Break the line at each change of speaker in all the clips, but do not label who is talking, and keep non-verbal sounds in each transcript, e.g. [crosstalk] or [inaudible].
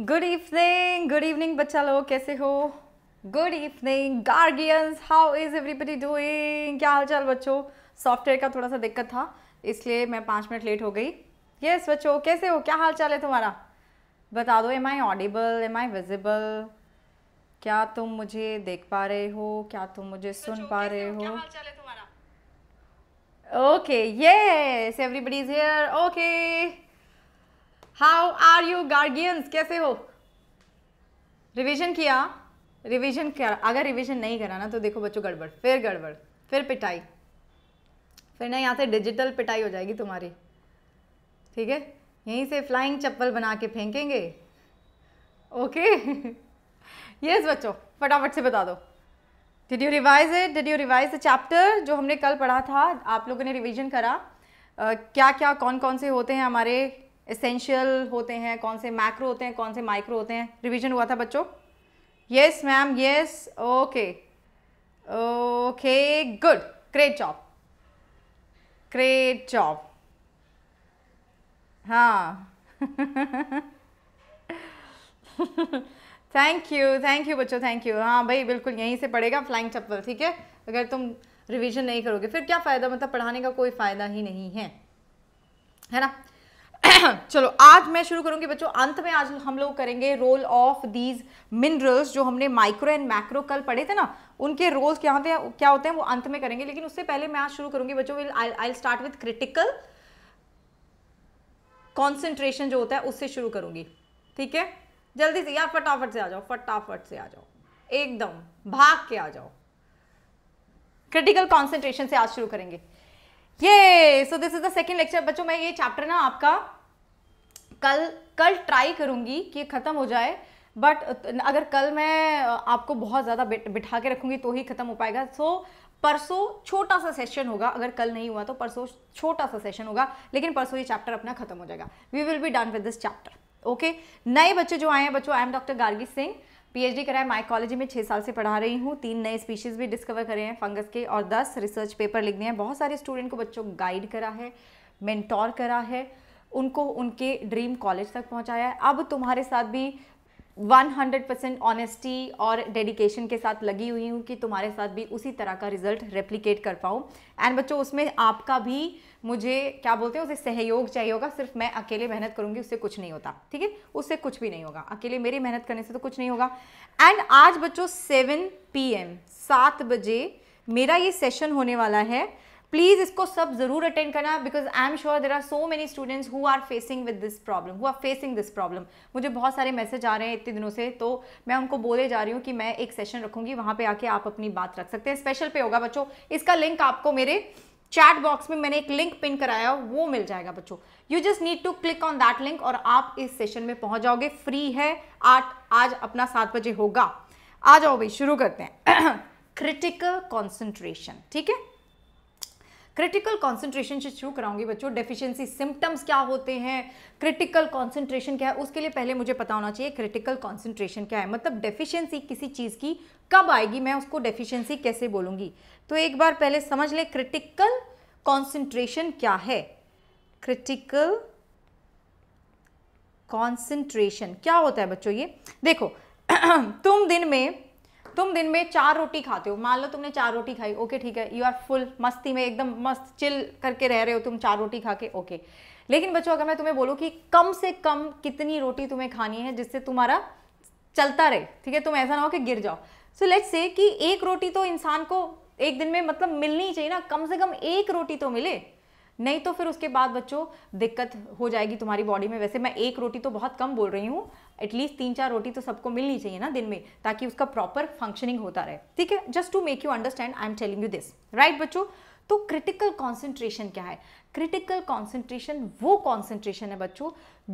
Good evening good evening बच्चा लोग कैसे हो good evening Gargians how is everybody doing क्या हाल चाल बच्चों सॉफ्टवेयर का थोड़ा सा दिक्कत था इसलिए मैं पाँच मिनट लेट हो गई यस yes, बच्चों कैसे हो क्या हाल चाल है तुम्हारा बता दो am I audible am I visible क्या तुम मुझे देख पा रहे हो क्या तुम मुझे सुन पा रहे हो okay yes everybody is here okay how are you Gargians कैसे हो रिवीजन किया रिवीजन किया अगर रिवीजन नहीं करा ना तो देखो बच्चों गड़बड़ फिर गड़बड़ फिर पिटाई फिर ना यहाँ से डिजिटल पिटाई हो जाएगी तुम्हारी ठीक है यहीं से फ्लाइंग चप्पल बना के फेंकेंगे ओके यस [laughs] बच्चों फटाफट से बता दो did you revise it did you revise the chapter जो हमने कल पढ़ा था आप लोगों ने रिवीजन करा uh, क्या क्या कौन कौन से होते हैं हमारे एसेंशियल होते हैं कौन से मैक्रो होते हैं कौन से माइक्रो होते हैं रिवीजन हुआ था बच्चों yes ma'am yes okay okay good great job great job हाँ थैंक यू थैंक यू बच्चों थैंक यू हाँ भाई बिल्कुल यहीं से पड़ेगा फ्लाइंग चप्पल ठीक है अगर तुम रिवीजन नहीं करोगे फिर क्या फ़ायदा मतलब पढ़ाने का कोई फ़ायदा ही नहीं है है ना [coughs] चलो आज मैं शुरू करूंगी बच्चों अंत में आज हम लोग करेंगे रोल ऑफ दीज मिनरल्स जो हमने माइक्रो एंड मैक्रो कल पढ़े थे ना उनके रोल्स क्या होते हैं क्या होते हैं वो अंत में करेंगे लेकिन उससे पहले मैं आज शुरू करूंगी बच्चों I start with critical concentration जो होता है उससे शुरू करूंगी ठीक है जल्दी से या फटाफट से आ जाओ फटाफट से आ जाओ एकदम भाग के आ जाओ क्रिटिकल कॉन्सेंट्रेशन से आज शुरू करेंगे ये so this is the second lecture बच्चों मैं ये चैप्टर ना आपका कल कल ट्राई करूंगी कि ख़त्म हो जाए बट अगर कल मैं आपको बहुत ज़्यादा बिठा के रखूंगी तो ही ख़त्म हो पाएगा सो so, परसों छोटा सा सेशन होगा अगर कल नहीं हुआ तो परसों छोटा सा सेशन होगा लेकिन परसों ये चैप्टर अपना खत्म हो जाएगा we will be done with this chapter okay नए बच्चे जो आए हैं बच्चों I am doctor Gargi Singh PhD करा है माइकोलॉजी में छः साल से पढ़ा रही हूँ तीन नए स्पीशीज़ भी डिस्कवर करे हैं फंगस के और दस रिसर्च पेपर लिख दिए हैं बहुत सारे स्टूडेंट को बच्चों गाइड करा है मेंटोर करा है उनको उनके ड्रीम कॉलेज तक पहुंचाया है अब तुम्हारे साथ भी 100 परसेंट ऑनेस्टी और डेडिकेशन के साथ लगी हुई हूँ कि तुम्हारे साथ भी उसी तरह का रिजल्ट रेप्लीकेट कर पाऊँ एंड बच्चों उसमें आपका भी मुझे क्या बोलते हैं उसे सहयोग चाहिए होगा सिर्फ मैं अकेले मेहनत करूँगी उससे कुछ नहीं होता ठीक है उससे कुछ भी नहीं होगा अकेले मेरी मेहनत करने से तो कुछ नहीं होगा एंड आज बच्चों सेवन पी एम सात बजे मेरा ये सेशन होने वाला है प्लीज़ इसको सब ज़रूर अटेंड करना because I am sure there are so many students who are facing with this problem who are facing this problem मुझे बहुत सारे मैसेज आ रहे हैं इतने दिनों से तो मैं उनको बोले जा रही हूँ कि मैं एक सेशन रखूँगी वहाँ पर आके आप अपनी बात रख सकते हैं स्पेशल पे होगा बच्चों इसका लिंक आपको मेरे चैट बॉक्स में मैंने एक लिंक पिन कराया वो मिल जाएगा बच्चों you just need to click on that link और आप इस सेशन में पहुंच जाओगे फ्री है आठ आज अपना सात बजे होगा आ जाओ भाई शुरू करते हैं क्रिटिकल [clears throat] कॉन्सेंट्रेशन ठीक है क्रिटिकल कॉन्सेंट्रेशन से शुरू कराऊंगी बच्चों डेफिशिएंसी सिम्टम्स क्या होते हैं क्रिटिकल कॉन्सेंट्रेशन क्या है उसके लिए पहले मुझे पता होना चाहिए क्रिटिकल कॉन्सेंट्रेशन क्या है मतलब डेफिशिएंसी किसी चीज़ की कब आएगी मैं उसको डेफिशिएंसी कैसे बोलूँगी तो एक बार पहले समझ लें क्रिटिकल कॉन्सेंट्रेशन क्या है क्रिटिकल कॉन्सेंट्रेशन क्या होता है बच्चों ये देखो [clears throat] तुम दिन में तुम दिन में चार रोटी खाते हो मान लो तुमने चार रोटी खाई ओके ठीक है यू आर फुल मस्ती में एकदम मस्त चिल करके रह रहे हो तुम चार रोटी खा के ओके लेकिन बच्चों अगर मैं तुम्हें बोलूँ कि कम से कम कितनी रोटी तुम्हें खानी है जिससे तुम्हारा चलता रहे ठीक है तुम ऐसा ना हो कि गिर जाओ सो लेट्स से कि एक रोटी तो इंसान को एक दिन में मतलब मिलनी ही चाहिए ना कम से कम एक रोटी तो मिले नहीं तो फिर उसके बाद बच्चों दिक्कत हो जाएगी तुम्हारी बॉडी में वैसे मैं एक रोटी तो बहुत कम बोल रही हूँ एटलीस्ट तीन चार रोटी तो सबको मिलनी चाहिए ना दिन में ताकि उसका प्रॉपर फंक्शनिंग होता रहे ठीक है just to make you understand I am telling you this right बच्चों तो क्रिटिकल कॉन्सेंट्रेशन क्या है क्रिटिकल कॉन्सेंट्रेशन वो कॉन्सेंट्रेशन है बच्चों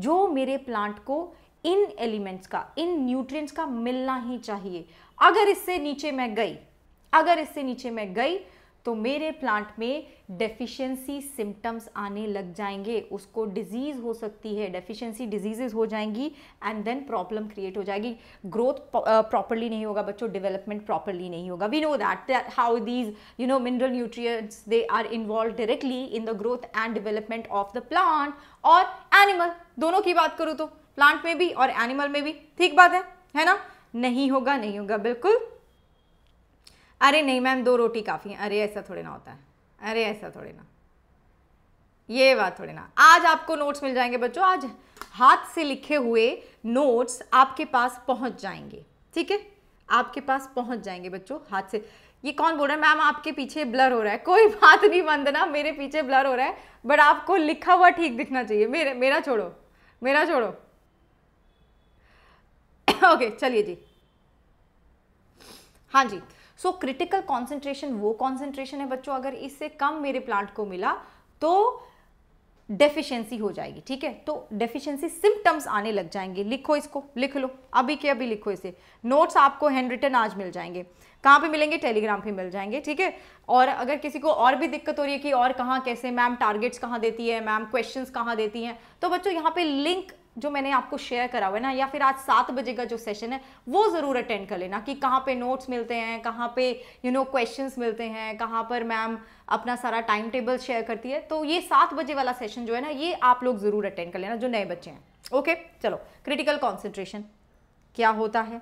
जो मेरे प्लांट को इन एलिमेंट्स का इन न्यूट्रिएंट्स का मिलना ही चाहिए अगर इससे नीचे मैं गई अगर इससे नीचे मैं गई तो मेरे प्लांट में डेफिशिएंसी सिम्टम्स आने लग जाएंगे उसको डिजीज़ हो सकती है डेफिशिएंसी डिजीजेज हो जाएंगी एंड देन प्रॉब्लम क्रिएट हो जाएगी ग्रोथ प्रॉपरली uh, नहीं होगा बच्चों डेवलपमेंट प्रॉपरली नहीं होगा we know that how these you know mineral nutrients they are involve directly in the growth and development of the plant और एनिमल दोनों की बात करूँ तो प्लांट में भी और एनिमल में भी ठीक बात है है ना नहीं होगा नहीं होगा बिल्कुल अरे नहीं मैम दो रोटी काफ़ी है अरे ऐसा थोड़े ना होता है अरे ऐसा थोड़े ना ये बात थोड़े ना आज आपको नोट्स मिल जाएंगे बच्चों आज हाथ से लिखे हुए नोट्स आपके पास पहुंच जाएंगे ठीक है आपके पास पहुंच जाएंगे बच्चों हाथ से ये कौन बोल रहा है मैम आपके पीछे ब्लर हो रहा है कोई बात नहीं वंदना मेरे पीछे ब्लर हो रहा है बट आपको लिखा हुआ ठीक दिखना चाहिए मेरे मेरा छोड़ो मेरा छोड़ो ओके [coughs] चलिए जी हाँ जी सो क्रिटिकल कॉन्सेंट्रेशन वो कॉन्सेंट्रेशन है बच्चों अगर इससे कम मेरे प्लांट को मिला तो डेफिशिएंसी हो जाएगी ठीक है तो डेफिशिएंसी सिम्टम्स आने लग जाएंगे लिखो इसको लिख लो अभी के अभी लिखो इसे नोट्स आपको हैंड रिटन आज मिल जाएंगे कहाँ पे मिलेंगे टेलीग्राम पे मिल जाएंगे ठीक है और अगर किसी को और भी दिक्कत हो रही है कि और कहाँ कैसे मैम टारगेट्स कहाँ देती है मैम क्वेश्चंस कहाँ देती हैं तो बच्चों यहाँ पे लिंक जो मैंने आपको शेयर करा हुआ है ना या फिर आज सात बजे का जो सेशन है वो ज़रूर अटेंड कर लेना कि कहाँ पे नोट्स मिलते हैं कहाँ पे यू नो क्वेश्चंस मिलते हैं कहाँ पर मैम अपना सारा टाइम टेबल शेयर करती है तो ये सात बजे वाला सेशन जो है ना ये आप लोग ज़रूर अटेंड कर लेना जो नए बच्चे हैं ओके चलो क्रिटिकल कॉन्सेंट्रेशन क्या होता है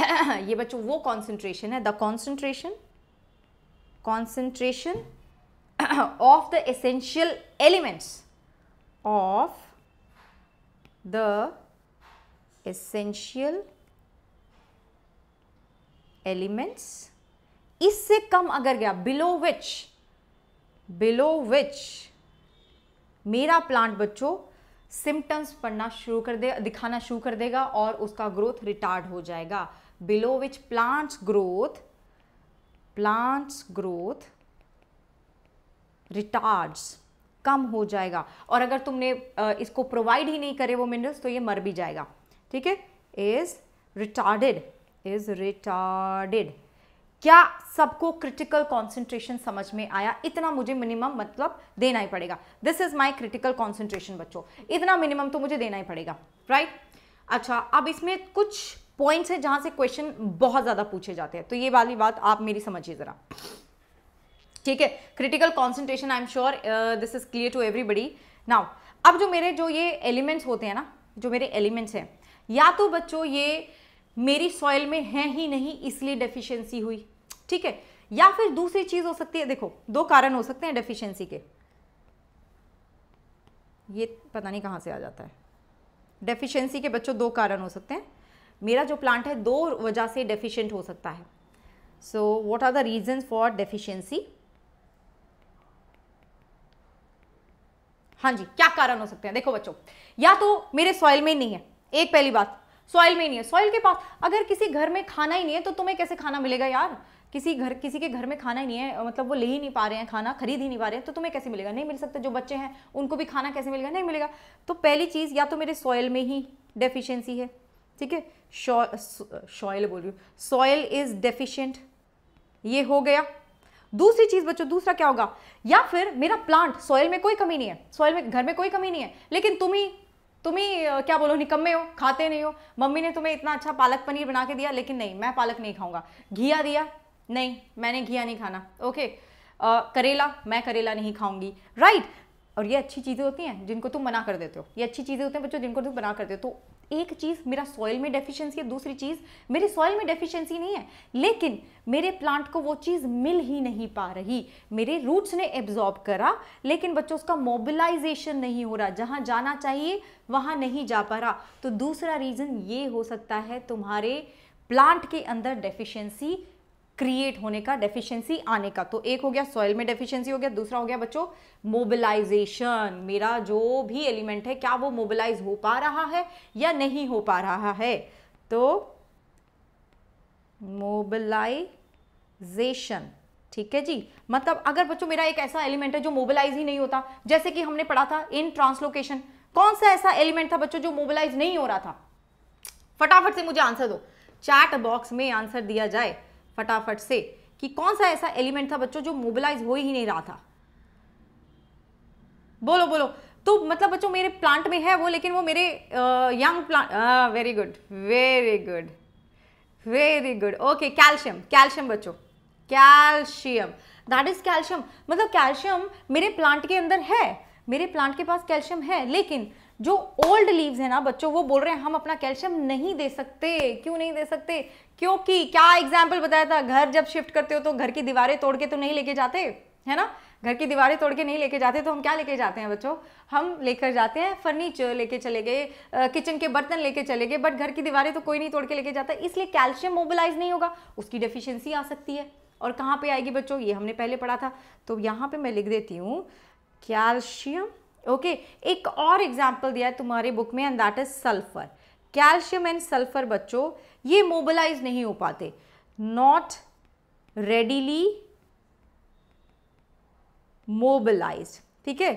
[clears throat] ये बच्चों वो कॉन्सेंट्रेशन है the concentration concentration of the essential elements of the essential elements इससे कम अगर गया बिलो विच बिलो विच मेरा प्लांट बच्चों सिम्टम्स पढ़ना शुरू कर दे दिखाना शुरू कर देगा और उसका ग्रोथ रिटार्ड हो जाएगा below which plants growth plants growth retards कम हो जाएगा और अगर तुमने इसको प्रोवाइड ही नहीं करे वो मिनरल्स तो ये मर भी जाएगा ठीक है इज रिटार्डेड इज रिटार्डेड क्या सबको क्रिटिकल कॉन्सेंट्रेशन समझ में आया इतना मुझे मिनिमम मतलब देना ही पड़ेगा this is my critical concentration बच्चों इतना मिनिमम तो मुझे देना ही पड़ेगा राइट right? अच्छा अब इसमें कुछ पॉइंट्स हैं जहां से क्वेश्चन बहुत ज़्यादा पूछे जाते हैं तो ये वाली बात आप मेरी समझिए ज़रा ठीक है critical concentration I am sure this is clear to everybody now अब जो मेरे जो ये एलिमेंट्स होते हैं ना जो मेरे एलिमेंट्स हैं या तो बच्चों ये मेरी सॉइल में है ही नहीं इसलिए डेफिशिएंसी हुई ठीक है या फिर दूसरी चीज़ हो सकती है देखो दो कारण हो सकते हैं डेफिशिएंसी के ये पता नहीं कहाँ से आ जाता है डेफिशिएंसी के बच्चों दो कारण हो सकते हैं मेरा जो प्लांट है दो वजह से डेफिशिएंट हो सकता है so what are the reasons for deficiency हाँ जी क्या कारण हो सकते हैं देखो बच्चों या तो मेरे सॉइल में नहीं है एक पहली बात सॉइल में नहीं है सॉइल के पास अगर किसी घर में खाना ही नहीं है तो तुम्हें कैसे खाना मिलेगा यार किसी घर किसी के घर में खाना ही नहीं है मतलब वो ले ही नहीं पा रहे हैं खाना खरीद ही नहीं पा रहे हैं तो तुम्हें कैसे मिलेगा नहीं मिल सकता जो बच्चे हैं उनको भी खाना कैसे मिलेगा नहीं मिलेगा तो पहली चीज़ या तो मेरे सॉयल में ही डेफिशिएंसी है ठीक है सॉयल बोल रही हूँ सॉयल इज़ डेफिशेंट ये हो गया दूसरी चीज बच्चों दूसरा क्या होगा या फिर मेरा प्लांट सॉयल में कोई कमी नहीं है सॉयल में घर में कोई कमी नहीं है लेकिन तुम ही तुम ही क्या बोलो निकम्मे हो खाते नहीं हो मम्मी ने तुम्हें इतना अच्छा पालक पनीर बना के दिया लेकिन नहीं मैं पालक नहीं खाऊंगा घिया दिया नहीं मैंने घिया नहीं खाना ओके आ, करेला मैं करेला नहीं खाऊंगी राइट और ये अच्छी चीज़ें होती हैं जिनको तुम मना कर देते हो ये अच्छी चीज़ें होती हैं बच्चों जिनको तुम मना कर देते हो तो एक चीज़ मेरा सॉइल में डेफिशिएंसी है दूसरी चीज़ मेरी सॉइल में डेफिशिएंसी नहीं है लेकिन मेरे प्लांट को वो चीज़ मिल ही नहीं पा रही मेरे रूट्स ने एब्जॉर्ब करा लेकिन बच्चों उसका मोबिलाइजेशन नहीं हो रहा जहां जाना चाहिए वहां नहीं जा पा रहा तो दूसरा रीज़न ये हो सकता है तुम्हारे प्लांट के अंदर डेफिशिएंसी क्रिएट होने का डेफिशिएंसी आने का तो एक हो गया सॉइल में डेफिशिएंसी हो गया दूसरा हो गया बच्चों मोबिलाइजेशन मेरा जो भी एलिमेंट है क्या वो मोबिलाइज हो पा रहा है या नहीं हो पा रहा है तो मोबिलाइजेशन ठीक है जी मतलब अगर बच्चों मेरा एक ऐसा एलिमेंट है जो मोबिलाइज ही नहीं होता जैसे कि हमने पढ़ा था इन ट्रांसलोकेशन कौन सा ऐसा एलिमेंट था बच्चों जो मोबिलाइज नहीं हो रहा था फटाफट से मुझे आंसर दो चैट बॉक्स में आंसर दिया जाए फटाफट से कि कौन सा ऐसा एलिमेंट था बच्चों जो मोबिलाइज हो ही नहीं रहा था बोलो बोलो तो मतलब बच्चों मेरे प्लांट में है वो लेकिन वो मेरे young plant very good very good very good okay calcium calcium बच्चों कैल्शियम दैट इज कैल्शियम मतलब कैल्शियम मेरे प्लांट के अंदर है मेरे प्लांट के पास कैल्शियम है लेकिन जो ओल्ड लीव्स है ना बच्चों वो बोल रहे हैं हम अपना कैल्शियम नहीं दे सकते क्यों नहीं दे सकते क्योंकि क्या एग्जाम्पल बताया था घर जब शिफ्ट करते हो तो घर की दीवारें तोड़ के तो नहीं लेके जाते है ना घर की दीवारें तोड़ के नहीं लेके जाते तो हम क्या लेके जाते हैं बच्चों हम लेकर जाते हैं फर्नीचर लेके चले गए किचन के बर्तन लेके चले गए बट घर की दीवारें तो कोई नहीं तोड़ के लेके जाता इसलिए कैल्शियम मोबिलाइज नहीं होगा उसकी डेफिशिएंसी आ सकती है और कहाँ पे आएगी बच्चों ये हमने पहले पढ़ा था तो यहाँ पे मैं लिख देती हूँ कैल्शियम ओके okay, एक और एग्जाम्पल दिया है तुम्हारे बुक में and that is sulphur calcium and sulphur बच्चों ये मोबिलाइज नहीं हो पाते नॉट रेडीली मोबिलाइज ठीक है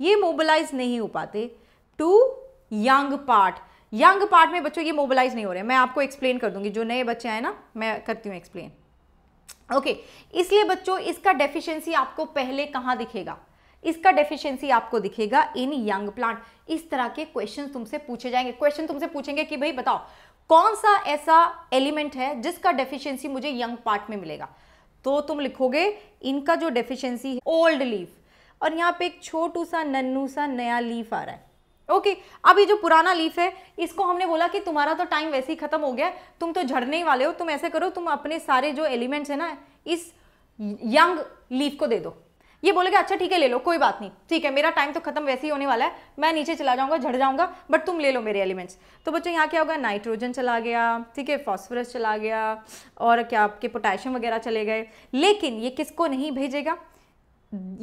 ये मोबिलाइज नहीं हो पाते to young part young part में बच्चों ये मोबिलाइज नहीं हो रहे मैं आपको एक्सप्लेन कर दूंगी जो नए बच्चे आए ना मैं करती हूँ एक्सप्लेन ओके okay, इसलिए बच्चों इसका डेफिशिएंसी आपको पहले कहाँ दिखेगा इसका डेफिशिएंसी आपको दिखेगा इन यंग प्लांट इस तरह के क्वेश्चन तुमसे पूछे जाएंगे क्वेश्चन तुमसे पूछेंगे कि भाई बताओ कौन सा ऐसा एलिमेंट है जिसका डेफिशिएंसी मुझे यंग पार्ट में मिलेगा तो तुम लिखोगे इनका जो डेफिशिएंसी है ओल्ड लीफ और यहाँ पे एक छोटू सा नन्नू सा नया लीफ आ रहा है ओके okay, अब ये जो पुराना लीफ है इसको हमने बोला कि तुम्हारा तो टाइम वैसे ही खत्म हो गया तुम तो झड़ने ही वाले हो तुम ऐसे करो तुम अपने सारे जो एलिमेंट्स है ना इस यंग लीफ को दे दो ये बोलेगा अच्छा ठीक है ले लो कोई बात नहीं ठीक है मेरा टाइम तो खत्म वैसे ही होने वाला है मैं नीचे चला जाऊंगा झड़ जाऊंगा बट तुम ले लो मेरे एलिमेंट्स तो बच्चों यहाँ क्या होगा नाइट्रोजन चला गया ठीक है फॉस्फोरस चला गया और क्या आपके पोटेशियम वगैरह चले गए लेकिन ये किसको नहीं भेजेगा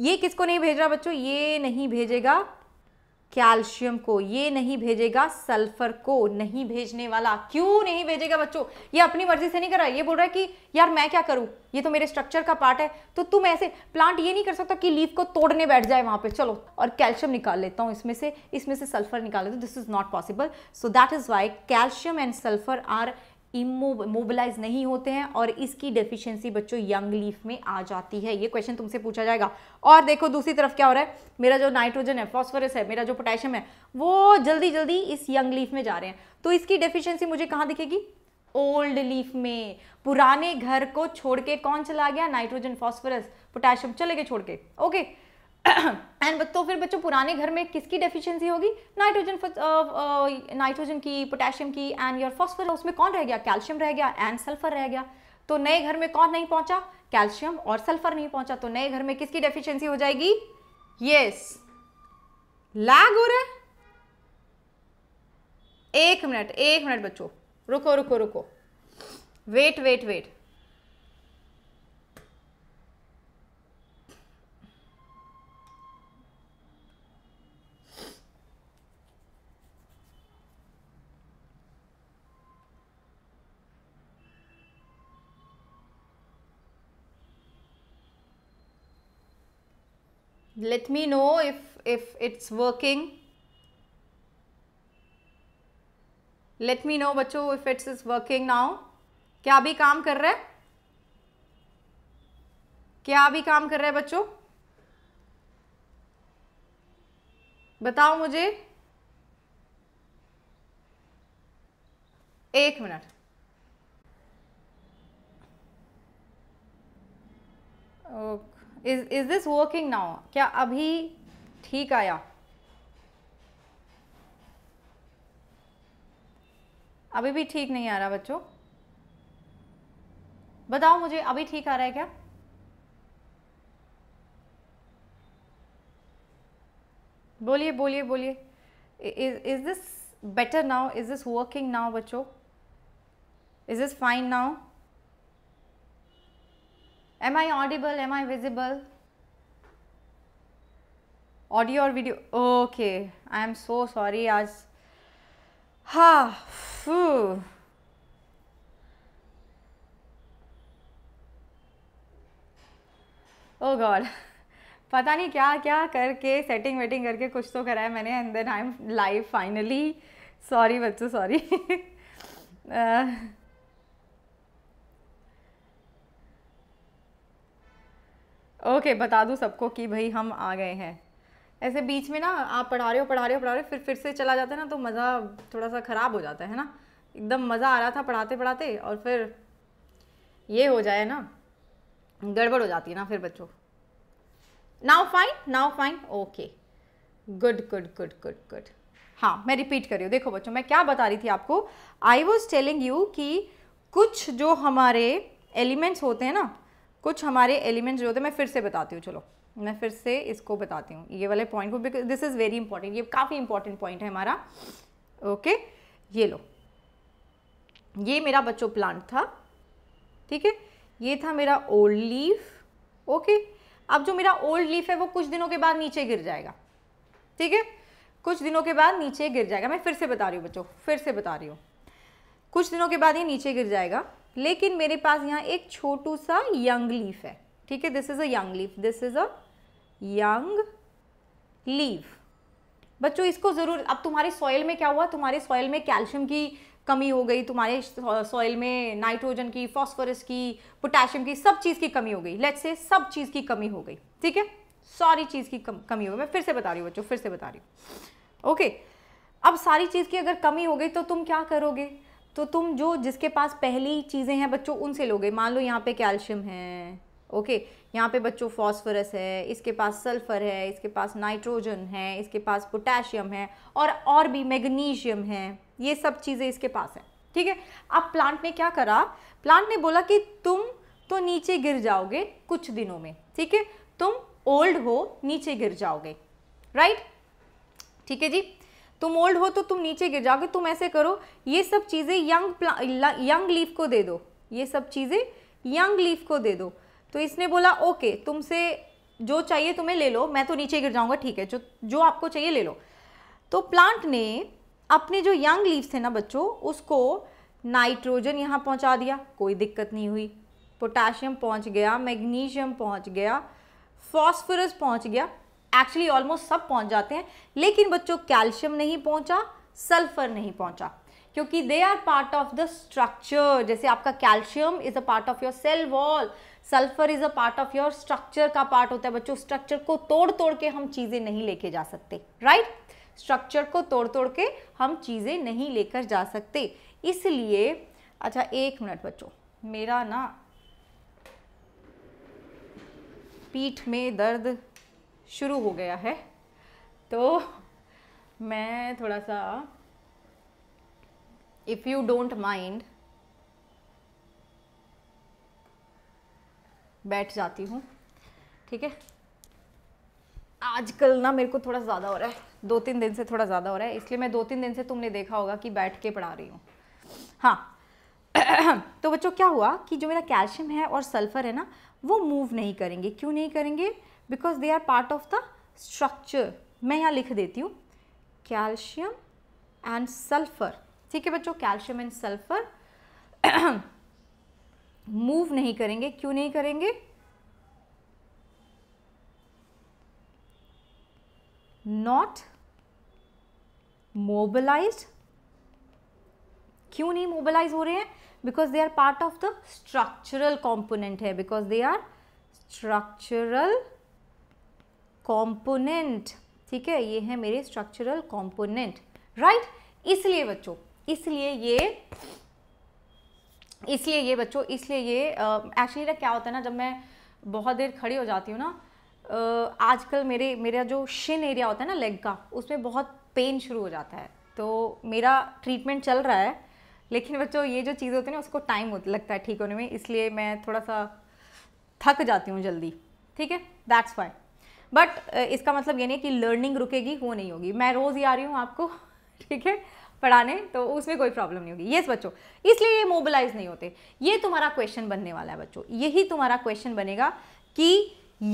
ये किसको नहीं भेज रहा बच्चों ये नहीं भेजेगा कैल्शियम को ये नहीं भेजेगा सल्फर को नहीं भेजने वाला क्यों नहीं भेजेगा बच्चों ये अपनी मर्जी से नहीं कर रहा ये बोल रहा है कि यार मैं क्या करूँ ये तो मेरे स्ट्रक्चर का पार्ट है तो तुम ऐसे प्लांट ये नहीं कर सकता कि लीफ को तोड़ने बैठ जाए वहाँ पे चलो और कैल्शियम निकाल लेता हूँ इसमें से इसमें से सल्फर निकाल लेता हूँ this is not possible so that is why calcium and sulphur are immobilise नहीं होते हैं और इसकी डेफिशिएंसी बच्चों यंग लीफ में आ जाती है ये क्वेश्चन तुमसे पूछा जाएगा और देखो दूसरी तरफ क्या हो रहा है मेरा जो नाइट्रोजन है फॉस्फोरस है मेरा जो पोटेशियम है वो जल्दी जल्दी इस यंग लीफ में जा रहे हैं तो इसकी डेफिशिएंसी मुझे कहाँ दिखेगी ओल्ड लीफ में पुराने घर को छोड़ के कौन चला गया नाइट्रोजन फॉस्फोरस पोटेशियम चले गए छोड़ के ओके एंड तो फिर बच्चों पुराने घर में किसकी डेफिशिएंसी होगी नाइट्रोजन नाइट्रोजन uh, uh, की पोटेशियम की एंड योर फॉस्फोरस उसमें कौन रह गया कैल्शियम रह गया एंड सल्फर रह गया तो नए घर में कौन नहीं पहुंचा कैल्शियम और सल्फर नहीं पहुंचा तो नए घर में किसकी डेफिशिएंसी हो जाएगी यस लैग हो रहा है एक मिनट एक मिनट बच्चों रुको रुको रुको wait wait wait let me know if if it's working let me know बच्चों if it's is working now क्या अभी काम कर रहा है क्या अभी काम कर रहा है बच्चों बताओ मुझे एक minute okay is is this working now क्या अभी ठीक आया अभी भी ठीक नहीं आ रहा बच्चों बताओ मुझे अभी ठीक आ रहा है क्या बोलिए बोलिए बोलिए is this better now is this working now बच्चों is this fine now am i audible am i visible audio or video okay i am so sorry as ha phew. Oh god पता नहीं क्या क्या करके setting waiting करके कुछ तो कराया मैंने and then I am live finally sorry बच्चों सॉरी ओके okay, बता दूँ सबको कि भाई हम आ गए हैं ऐसे बीच में ना आप पढ़ा रहे हो पढ़ा रहे हो पढ़ा रहे हो फिर फिर से चला जाता है ना तो मज़ा थोड़ा सा ख़राब हो जाता है ना एकदम मज़ा आ रहा था पढ़ाते पढ़ाते और फिर ये हो जाए ना गड़बड़ हो जाती है ना फिर बच्चों now fine now fine okay good good good good good हाँ मैं रिपीट कर रही हूँ देखो बच्चों मैं क्या बता रही थी आपको आई वॉज टेलिंग यू कि कुछ जो हमारे एलिमेंट्स होते हैं ना कुछ हमारे एलिमेंट्स जो होते हैं मैं फिर से बताती हूँ चलो मैं फिर से इसको बताती हूँ ये वाले पॉइंट को because this is very important ये काफ़ी इंपॉर्टेंट पॉइंट है हमारा ओके ये लो ये मेरा बच्चों प्लांट था ठीक है ये था मेरा ओल्ड लीफ ओके अब जो मेरा ओल्ड लीफ है वो कुछ दिनों के बाद नीचे गिर जाएगा ठीक है कुछ दिनों के बाद नीचे गिर जाएगा मैं फिर से बता रही हूँ बच्चों फिर से बता रही हूँ कुछ दिनों के बाद ये नीचे गिर जाएगा लेकिन मेरे पास यहाँ एक छोटू सा यंग लीफ है ठीक है this is young leaf this is young leave leaf बच्चों इसको ज़रूर अब तुम्हारे सॉइल में क्या हुआ तुम्हारे सॉइल में कैल्शियम की कमी हो गई तुम्हारे सॉइल में नाइट्रोजन की फॉस्फोरस की पोटेशियम की सब चीज़ की कमी हो गई लेट्स से सब चीज़ की कमी हो गई ठीक है सारी चीज़ की कम, कमी हो गई मैं फिर से बता रही हूँ बच्चों फिर से बता रही हूँ ओके okay. अब सारी चीज़ की अगर कमी हो गई तो तुम क्या करोगे तो तुम जो जिसके पास पहली चीज़ें हैं बच्चों उनसे लोगे मान लो यहाँ पे कैल्शियम है ओके यहाँ पे बच्चों फॉस्फरस है इसके पास सल्फर है इसके पास नाइट्रोजन है इसके पास पोटेशियम है और और भी मैग्नीशियम है ये सब चीज़ें इसके पास हैं ठीक है अब प्लांट ने क्या करा प्लांट ने बोला कि तुम तो नीचे गिर जाओगे कुछ दिनों में ठीक है तुम ओल्ड हो नीचे गिर जाओगे राइट ठीक है जी तुम ओल्ड हो तो तुम नीचे गिर जाओगे तुम ऐसे करो ये सब चीज़ें यंग यंग लीफ को दे दो ये सब चीज़ें यंग लीफ को दे दो तो इसने बोला ओके तुमसे जो चाहिए तुम्हें ले लो मैं तो नीचे गिर जाऊंगा ठीक है जो जो आपको चाहिए ले लो तो प्लांट ने अपने जो यंग लीव्स थे ना बच्चों उसको नाइट्रोजन यहाँ पहुँचा दिया कोई दिक्कत नहीं हुई पोटाशियम पहुँच गया मैग्नीशियम पहुँच गया फॉस्फोरस पहुँच गया एक्चुअली ऑलमोस्ट सब पहुंच जाते हैं लेकिन बच्चों कैल्शियम नहीं पहुंचा सल्फर नहीं पहुंचा क्योंकि they are part of the structure जैसे आपका calcium is a part of your cell wall sulphur is a part of your structure का पार्ट होता है बच्चों स्ट्रक्चर को तोड़ तोड़ के हम चीज़ें नहीं लेके जा सकते राइट right? स्ट्रक्चर को तोड़ तोड़ के हम चीज़ें नहीं लेकर जा सकते इसलिए अच्छा एक मिनट बच्चों मेरा ना पीठ में दर्द शुरू हो गया है तो मैं थोड़ा सा इफ़ यू डोंट माइंड बैठ जाती हूँ ठीक है आजकल ना मेरे को थोड़ा ज़्यादा हो रहा है दो तीन दिन से थोड़ा ज़्यादा हो रहा है इसलिए मैं दो तीन दिन से तुमने देखा होगा कि बैठ के पढ़ा रही हूँ हाँ [clears throat] तो बच्चों क्या हुआ कि जो मेरा कैल्शियम है और सल्फ़र है ना वो मूव नहीं करेंगे क्यों नहीं करेंगे because they are part of the structure मैं यहाँ लिख देती हूँ कैल्शियम एंड सल्फर ठीक है बच्चों कैल्शियम एंड सल्फर मूव नहीं करेंगे क्यों नहीं करेंगे नॉट मोबिलाइज क्यों नहीं मोबिलाइज हो रहे हैं because they are part of the structural component है because they are structural component ठीक है ये है मेरे स्ट्रक्चरल कॉम्पोनेंट राइट इसलिए बच्चों इसलिए ये इसलिए ये बच्चों इसलिए ये एक्चुअली ना क्या होता है ना जब मैं बहुत देर खड़ी हो जाती हूँ ना uh, आजकल मेरे मेरा जो शिन एरिया होता है ना लेग का उसमें बहुत पेन शुरू हो जाता है तो मेरा ट्रीटमेंट चल रहा है लेकिन बच्चों ये जो चीज़ होती है ना उसको टाइम लगता है ठीक होने में इसलिए मैं थोड़ा सा थक जाती हूँ जल्दी ठीक है दैट्स वाई बट uh, इसका मतलब ये नहीं कि लर्निंग रुकेगी वो नहीं होगी मैं रोज़ ही आ रही हूँ आपको [laughs] ठीक है पढ़ाने तो उसमें कोई प्रॉब्लम नहीं होगी येस बच्चों इसलिए ये मोबिलाइज नहीं होते ये तुम्हारा क्वेश्चन बनने वाला है बच्चों यही तुम्हारा क्वेश्चन बनेगा कि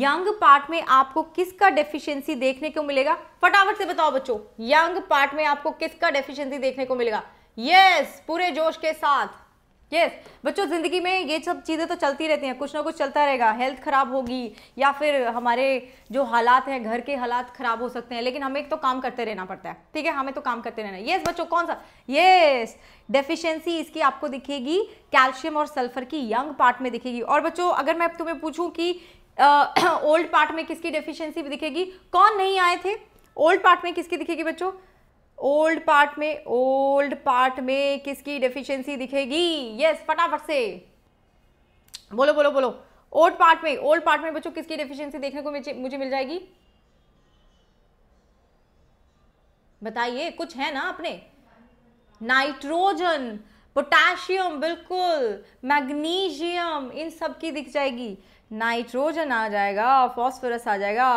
यंग पार्ट में आपको किसका डेफिशिएंसी देखने को मिलेगा फटाफट से बताओ बच्चों यंग पार्ट में आपको किसका डेफिशिएंसी देखने को मिलेगा यस पूरे जोश के साथ यस yes, बच्चों ज़िंदगी में ये सब चीज़ें तो चलती रहती हैं कुछ ना कुछ चलता रहेगा हेल्थ ख़राब होगी या फिर हमारे जो हालात हैं घर के हालात ख़राब हो सकते हैं लेकिन हमें एक तो काम करते रहना पड़ता है ठीक है हमें तो काम करते रहना यस yes, बच्चों कौन सा यस yes, डेफिशिएंसी इसकी आपको दिखेगी कैल्शियम और सल्फर की यंग पार्ट में दिखेगी और बच्चों अगर मैं तुम्हें पूछूँ कि ओल्ड पार्ट [coughs] में किसकी डेफिशिएंसी दिखेगी कौन नहीं आए थे ओल्ड पार्ट में किसकी दिखेगी बच्चों ओल्ड पार्ट में ओल्ड पार्ट में किसकी डेफिशिएंसी दिखेगी यस yes, फटाफट से बोलो बोलो बोलो ओल्ड पार्ट में ओल्ड पार्ट में बच्चों किसकी डेफिशिएंसी देखने को मुझे मिल जाएगी बताइए कुछ है ना अपने नाइट्रोजन पोटेशियम बिल्कुल मैग्नीशियम इन सब की दिख जाएगी नाइट्रोजन आ जाएगा फॉस्फोरस आ जाएगा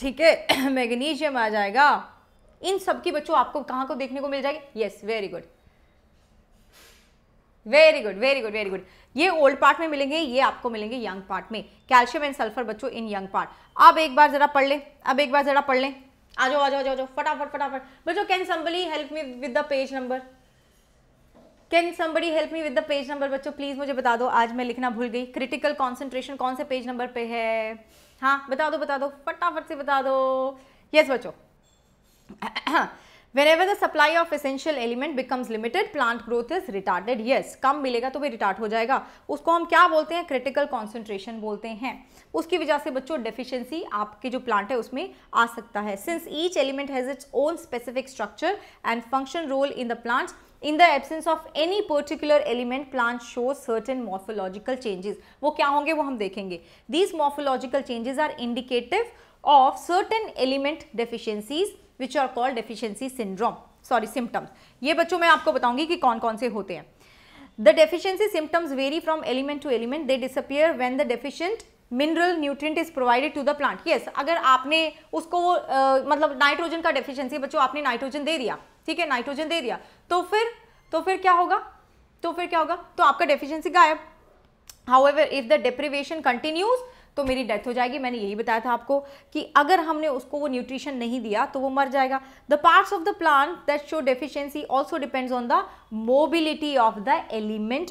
ठीक है मैग्नीशियम [clears throat] आ जाएगा इन सब की बच्चों आपको कहां को देखने को मिल जाएगी yes very good very good very good very good ये ओल्ड पार्ट में मिलेंगे ये आपको मिलेंगे यंग पार्ट में कैल्शियम एंड सल्फर बच्चों इन यंग पार्ट अब एक बार जरा पढ़ लें अब एक बार जरा पढ़ लें आ जाओ आ जाओ आ जाओ फटाफट फटाफट बच्चों can somebody help me with the page number can somebody help me with the page number बच्चों प्लीज़ मुझे बता दो आज मैं लिखना भूल गई क्रिटिकल कॉन्सेंट्रेशन कौन से पेज नंबर पे है हाँ बता दो बता दो फटाफट से बता दो यस yes, बच्चों ever the supply of essential element becomes limited plant growth is retarded yes कम मिलेगा तो भी रिटार्ट हो जाएगा उसको हम क्या बोलते हैं क्रिटिकल कॉन्सेंट्रेशन बोलते हैं उसकी वजह से बच्चों डेफिशियंसी आपके जो प्लांट है उसमें आ सकता है since each element has its own specific structure and function role in the plants in the absence of any particular element plant show certain morphological changes वो क्या होंगे वो हम देखेंगे these morphological changes are indicative of certain element deficiencies which are called deficiency syndrome sorry symptoms ये बच्चों मैं आपको बताऊंगी कि कौन कौन से होते हैं the deficiency symptoms vary from element to element they disappear when the deficient mineral nutrient is provided to the plant yes अगर आपने उसको uh, मतलब नाइट्रोजन का डेफिशिएंसी बच्चों आपने नाइट्रोजन दे दिया ठीक है नाइट्रोजन दे दिया तो फिर तो फिर क्या होगा तो फिर क्या होगा तो आपका डेफिशिएंसी गायब however if the deprivation continues तो मेरी डेथ हो जाएगी मैंने यही बताया था आपको कि अगर हमने उसको वो न्यूट्रिशन नहीं दिया तो वो मर जाएगा the part of the plant that show deficiency also depends on the mobility of the element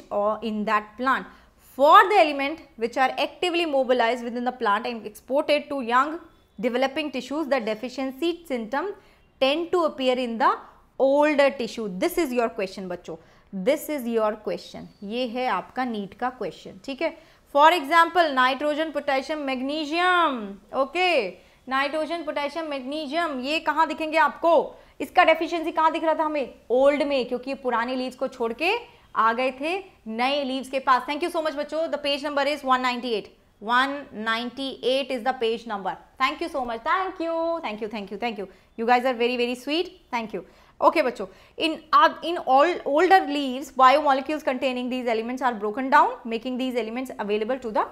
in that plant for the element which are actively mobilise within the plant and exported to young developing tissues the deficiency symptom tend to appear in the old tissue this is your question बच्चों this is your question ये है आपका NEET का क्वेश्चन ठीक है for example nitrogen potassium magnesium okay nitrogen potassium magnesium ये कहाँ दिखेंगे आपको इसका डेफिशिएंसी कहाँ दिख रहा था हमें ओल्ड में क्योंकि पुराने लीव्स को छोड़ के आ गए थे नए लीव्स के पास थैंक यू सो मच बच्चों the page number is 198 198 is the page number thank you so much thank you thank you thank you thank you you guys are very very sweet thank you Okay, bacho. In in uh, in all older leaves, biomolecules containing these elements are broken down, making these elements available to the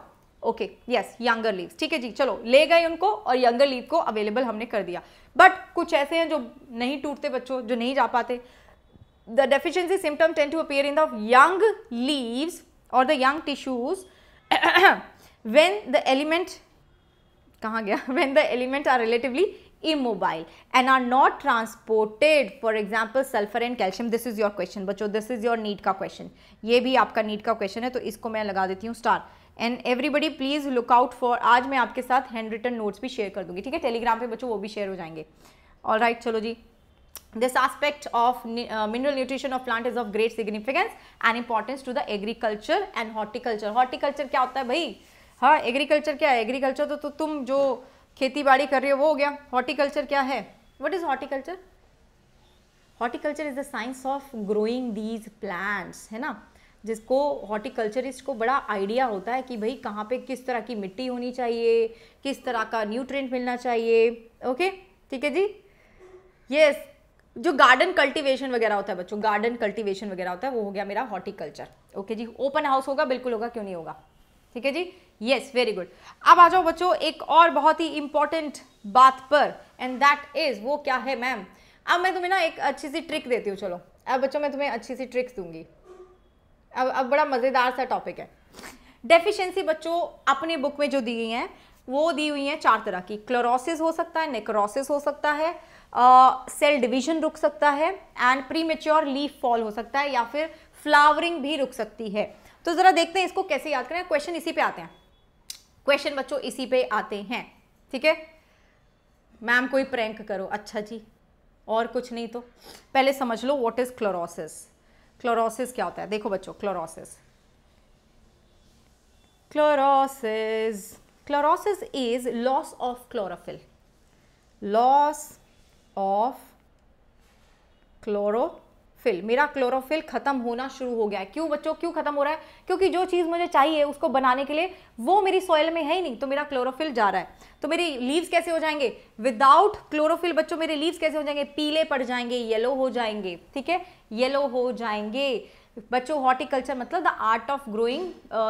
okay yes younger leave ठीक है जी चलो ले गए उनको और younger leave को available हमने कर दिया बट कुछ ऐसे हैं जो नहीं टूटते बच्चों जो नहीं जा पाते the deficiency symptom tend to appear in the young leaves और the young tissues when the element कहाँ गया when the element are relatively immobile and are not transported for example sulfur and calcium this is your question बच्चों this is your need ka question ye bhi aapka need ka question hai to isko main laga deti hu star and everybody please look out for aaj main aapke sath handwritten notes भी share कर दूंगी ठीक है Telegram पे बच्चों वो भी share हो जाएंगे all right, chalo ji this aspect of uh, mineral nutrition of plant is of great significance and importance to the agriculture and horticulture horticulture kya hota hai bhai हाँ एग्रीकल्चर क्या है agriculture तो, तो तुम जो खेती बाड़ी कर रहे हो वो हो गया हॉर्टिकल्चर क्या है what is horticulture horticulture is the science of growing these plants है ना जिसको हॉर्टिकल्चरिस्ट को बड़ा आइडिया होता है कि भाई कहाँ पे किस तरह की मिट्टी होनी चाहिए किस तरह का न्यूट्रिएंट मिलना चाहिए ओके ठीक है जी यस yes. जो गार्डन कल्टीवेशन वगैरह होता है बच्चों गार्डन कल्टीवेशन वगैरह होता है वो हो गया मेरा हॉर्टिकल्चर ओके जी ओपन हाउस होगा बिल्कुल होगा क्यों नहीं होगा ठीक है जी यस वेरी गुड अब आ जाओ बच्चों एक और बहुत ही इंपॉर्टेंट बात पर एंड दैट इज़ वो क्या है मैम अब मैं तुम्हें ना एक अच्छी सी ट्रिक देती हूँ चलो अब बच्चों मैं तुम्हें अच्छी सी ट्रिक्स दूंगी अब अब बड़ा मज़ेदार सा टॉपिक है डेफिशिएंसी बच्चों अपने बुक में जो दी गई हैं वो दी हुई हैं चार तरह की क्लोरोसिस हो सकता है नेक्रोसिस हो सकता है सेल uh, डिवीजन रुक सकता है एंड प्रीमेच्योर लीफ फॉल हो सकता है या फिर फ्लावरिंग भी रुक सकती है तो ज़रा देखते हैं इसको कैसे याद करें क्वेश्चन इसी पे आते हैं क्वेश्चन बच्चों इसी पे आते हैं ठीक है मैम कोई प्रैंक करो अच्छा जी और कुछ नहीं तो पहले समझ लो व्हाट इज़ क्लोरोसिस क्लोरोसिस क्या होता है देखो बच्चों chlorosis chlorosis chlorosis is loss of chlorophyll loss of chlorophyll मेरा क्लोरोफिल खत्म होना शुरू हो गया है क्यों बच्चों क्यों खत्म हो रहा है क्योंकि जो चीज़ मुझे चाहिए उसको बनाने के लिए वो मेरी सॉइल में है ही नहीं तो मेरा क्लोरोफिल जा रहा है तो मेरी लीव्स कैसे हो जाएंगे विदाउट क्लोरोफिल बच्चों मेरे लीव्स कैसे हो जाएंगे पीले पड़ जाएंगे येलो हो जाएंगे ठीक है येलो हो जाएंगे बच्चों हॉर्टिकल्चर मतलब द आर्ट ऑफ ग्रोइंग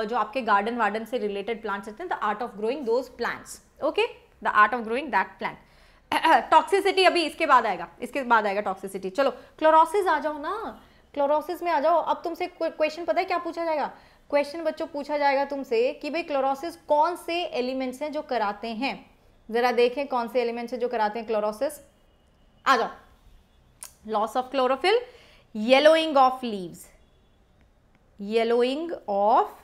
जो आपके गार्डन वार्डन से रिलेटेड प्लांट्स रहते हैं the art of growing those plants okay the art of growing that plant toxicity अभी इसके बाद आएगा इसके बाद आएगा टॉक्सिसिटी चलो क्लोरोसिस आ जाओ ना क्लोरोसिस में आ जाओ अब तुमसे क्वेश्चन पता है क्या पूछा जाएगा क्वेश्चन बच्चों पूछा जाएगा तुमसे कि भाई क्लोरोसिस कौन से एलिमेंट्स हैं जो कराते हैं ज़रा देखें कौन से एलिमेंट्स हैं जो कराते हैं क्लोरोसिस आ जाओ loss of chlorophyll yellowing of leaves yellowing of